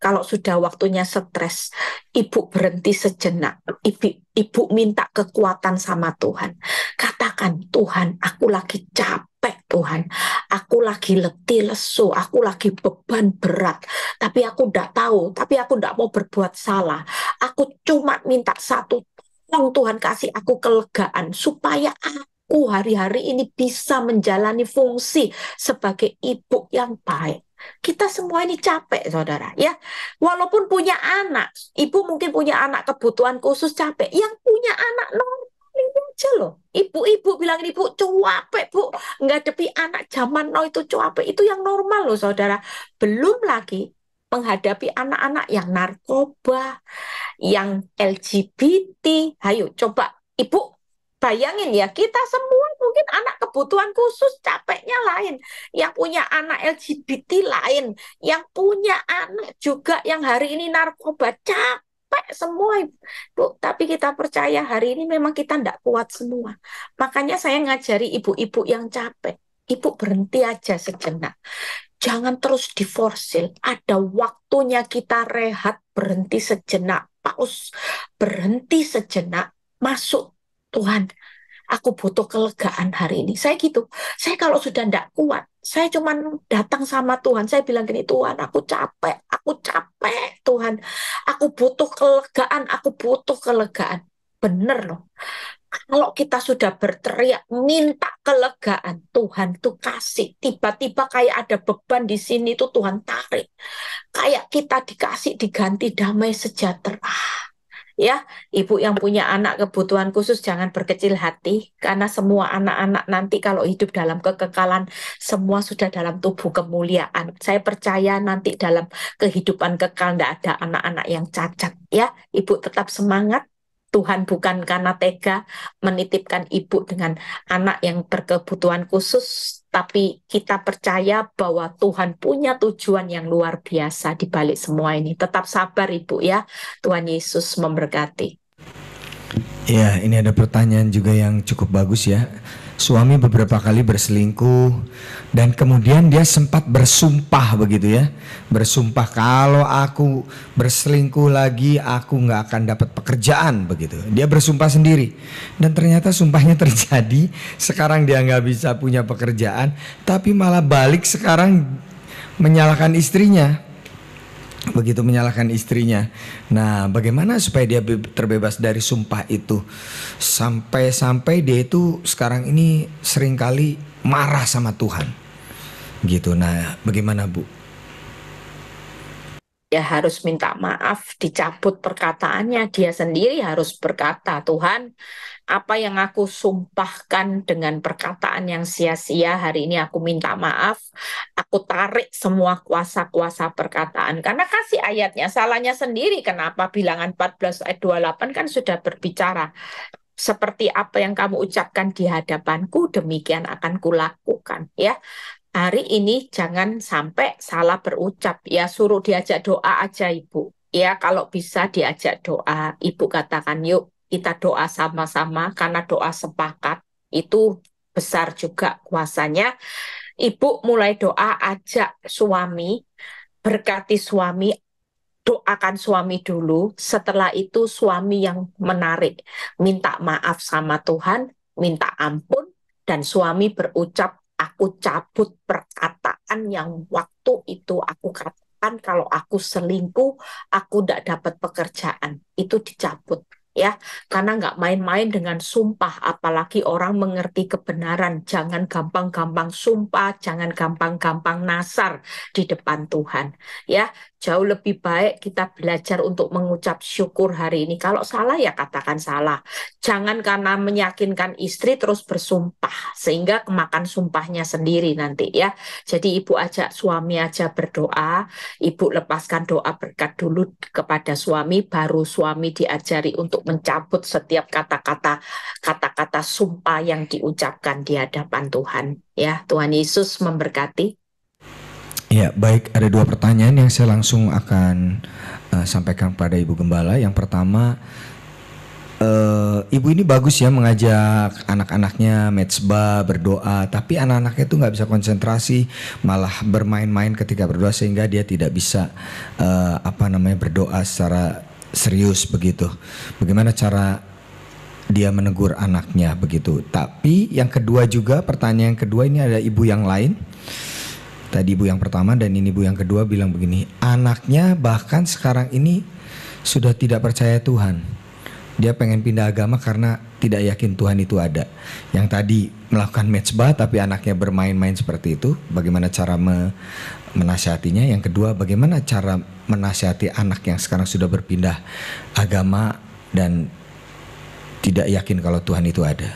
kalau sudah waktunya stres, ibu berhenti sejenak, ibu, ibu minta kekuatan sama Tuhan. Katakan, Tuhan, aku lagi capek, Tuhan. Aku lagi letih, lesu, aku lagi beban berat. Tapi aku tidak tahu, tapi aku tidak mau berbuat salah. Aku cuma minta satu, tolong Tuhan kasih aku kelegaan, supaya aku hari-hari ini bisa menjalani fungsi sebagai ibu yang baik kita semua ini capek, saudara. Ya, walaupun punya anak, ibu mungkin punya anak kebutuhan khusus capek. Yang punya anak normal aja loh. Ibu-ibu bilang ibu capek bu, nggak depi anak zaman now itu capek. Itu yang normal loh, saudara. Belum lagi menghadapi anak-anak yang narkoba, yang LGBT. Ayo coba ibu Bayangin ya, kita semua mungkin anak kebutuhan khusus capeknya lain, yang punya anak LGBT lain, yang punya anak juga yang hari ini narkoba capek semua ibu. Tapi kita percaya hari ini memang kita tidak kuat semua. Makanya saya ngajari ibu-ibu yang capek, ibu berhenti aja sejenak. Jangan terus diforsil. Ada waktunya kita rehat, berhenti sejenak, paus, berhenti sejenak, masuk Tuhan, aku butuh kelegaan hari ini. Saya gitu. Saya kalau sudah tidak kuat, saya cuman datang sama Tuhan. Saya bilang gini, Tuhan, aku capek, aku capek, Tuhan. Aku butuh kelegaan, aku butuh kelegaan. Benar loh. Kalau kita sudah berteriak minta kelegaan, Tuhan tuh kasih. Tiba-tiba kayak ada beban di sini tuh Tuhan tarik. Kayak kita dikasih diganti damai sejahtera ah, ya ibu yang punya anak kebutuhan khusus jangan berkecil hati karena semua anak-anak nanti kalau hidup dalam kekekalan semua sudah dalam tubuh kemuliaan saya percaya nanti dalam kehidupan kekal tidak ada anak-anak yang cacat ya ibu tetap semangat Tuhan bukan karena tega menitipkan ibu dengan anak yang berkebutuhan khusus tapi kita percaya bahwa Tuhan punya tujuan yang luar biasa di balik semua ini. Tetap sabar Ibu ya. Tuhan Yesus memberkati. Ya, ini ada pertanyaan juga yang cukup bagus ya suami beberapa kali berselingkuh dan kemudian dia sempat bersumpah begitu ya bersumpah kalau aku berselingkuh lagi aku nggak akan dapat pekerjaan begitu dia bersumpah sendiri dan ternyata sumpahnya terjadi sekarang dia nggak bisa punya pekerjaan tapi malah balik sekarang menyalahkan istrinya begitu menyalahkan istrinya. Nah, bagaimana supaya dia terbebas dari sumpah itu? Sampai-sampai dia itu sekarang ini seringkali marah sama Tuhan. Gitu. Nah, bagaimana, Bu? ya harus minta maaf, dicabut perkataannya, dia sendiri harus berkata, Tuhan, apa yang aku sumpahkan dengan perkataan yang sia-sia hari ini aku minta maaf, aku tarik semua kuasa-kuasa perkataan. Karena kasih ayatnya, salahnya sendiri kenapa bilangan 14 ayat 28 kan sudah berbicara seperti apa yang kamu ucapkan di hadapanku demikian akan kulakukan ya hari ini jangan sampai salah berucap ya suruh diajak doa aja ibu ya kalau bisa diajak doa ibu katakan yuk kita doa sama-sama karena doa sepakat itu besar juga kuasanya ibu mulai doa ajak suami berkati suami doakan suami dulu, setelah itu suami yang menarik, minta maaf sama Tuhan, minta ampun, dan suami berucap Aku cabut perkataan yang waktu itu aku katakan kalau aku selingkuh, aku tidak dapat pekerjaan. Itu dicabut ya karena nggak main-main dengan sumpah apalagi orang mengerti kebenaran jangan gampang-gampang sumpah jangan gampang-gampang nasar di depan Tuhan ya jauh lebih baik kita belajar untuk mengucap syukur hari ini. Kalau salah ya katakan salah. Jangan karena meyakinkan istri terus bersumpah sehingga kemakan sumpahnya sendiri nanti ya. Jadi ibu ajak suami aja berdoa, ibu lepaskan doa berkat dulu kepada suami baru suami diajari untuk mencabut setiap kata-kata kata-kata sumpah yang diucapkan di hadapan Tuhan ya. Tuhan Yesus memberkati. Ya, baik. Ada dua pertanyaan yang saya langsung akan uh, sampaikan pada Ibu Gembala. Yang pertama, uh, Ibu ini bagus ya mengajak anak-anaknya metsba berdoa, tapi anak-anaknya itu nggak bisa konsentrasi, malah bermain-main ketika berdoa sehingga dia tidak bisa uh, apa namanya berdoa secara serius begitu. Bagaimana cara dia menegur anaknya begitu? Tapi yang kedua juga pertanyaan yang kedua ini ada ibu yang lain tadi ibu yang pertama dan ini ibu yang kedua bilang begini, anaknya bahkan sekarang ini sudah tidak percaya Tuhan. Dia pengen pindah agama karena tidak yakin Tuhan itu ada. Yang tadi melakukan matchbah tapi anaknya bermain-main seperti itu, bagaimana cara me menasihatinya? Yang kedua, bagaimana cara menasihati anak yang sekarang sudah berpindah agama dan tidak yakin kalau Tuhan itu ada?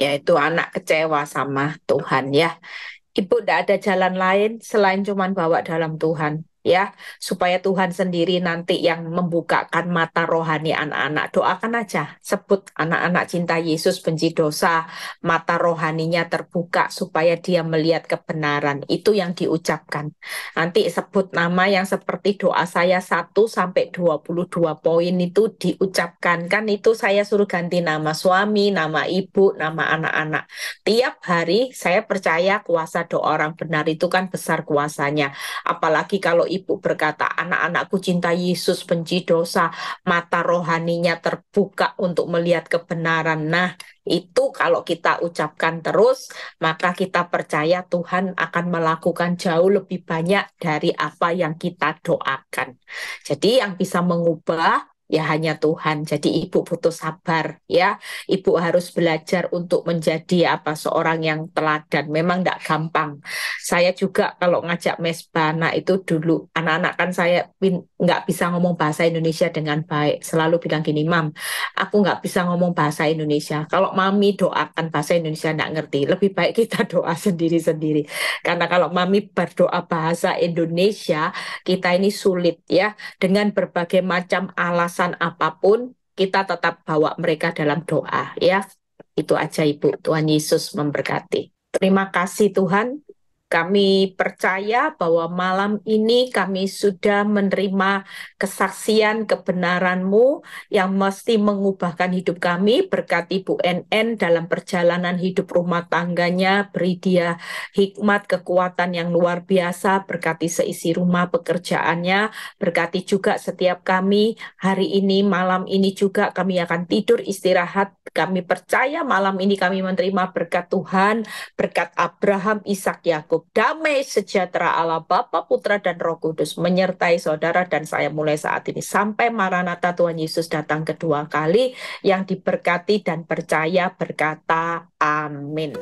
yaitu anak kecewa sama Tuhan ya. Ibu tidak ada jalan lain selain cuman bawa dalam Tuhan ya supaya Tuhan sendiri nanti yang membukakan mata rohani anak-anak doakan aja sebut anak-anak cinta Yesus benci dosa mata rohaninya terbuka supaya dia melihat kebenaran itu yang diucapkan nanti sebut nama yang seperti doa saya 1 sampai 22 poin itu diucapkan kan itu saya suruh ganti nama suami nama ibu nama anak-anak tiap hari saya percaya kuasa doa orang benar itu kan besar kuasanya apalagi kalau ibu berkata, anak-anakku cinta Yesus, benci dosa, mata rohaninya terbuka untuk melihat kebenaran. Nah, itu kalau kita ucapkan terus, maka kita percaya Tuhan akan melakukan jauh lebih banyak dari apa yang kita doakan. Jadi yang bisa mengubah ya hanya Tuhan. Jadi ibu butuh sabar ya. Ibu harus belajar untuk menjadi apa seorang yang teladan. Memang tidak gampang. Saya juga kalau ngajak mesbana itu dulu anak-anak kan saya nggak bisa ngomong bahasa Indonesia dengan baik. Selalu bilang gini, mam, aku nggak bisa ngomong bahasa Indonesia. Kalau mami doakan bahasa Indonesia nggak ngerti, lebih baik kita doa sendiri-sendiri. Karena kalau mami berdoa bahasa Indonesia, kita ini sulit ya dengan berbagai macam alasan alasan apapun kita tetap bawa mereka dalam doa ya. Itu aja Ibu. Tuhan Yesus memberkati. Terima kasih Tuhan kami percaya bahwa malam ini kami sudah menerima kesaksian kebenaranmu yang mesti mengubahkan hidup kami berkat Ibu NN dalam perjalanan hidup rumah tangganya. Beri dia hikmat, kekuatan yang luar biasa, berkati seisi rumah pekerjaannya, berkati juga setiap kami hari ini, malam ini juga kami akan tidur istirahat. Kami percaya malam ini kami menerima berkat Tuhan, berkat Abraham, Ishak, Yakub untuk damai sejahtera Allah Bapa, Putra, dan Roh Kudus menyertai saudara dan saya mulai saat ini sampai Maranatha Tuhan Yesus datang kedua kali yang diberkati dan percaya berkata amin.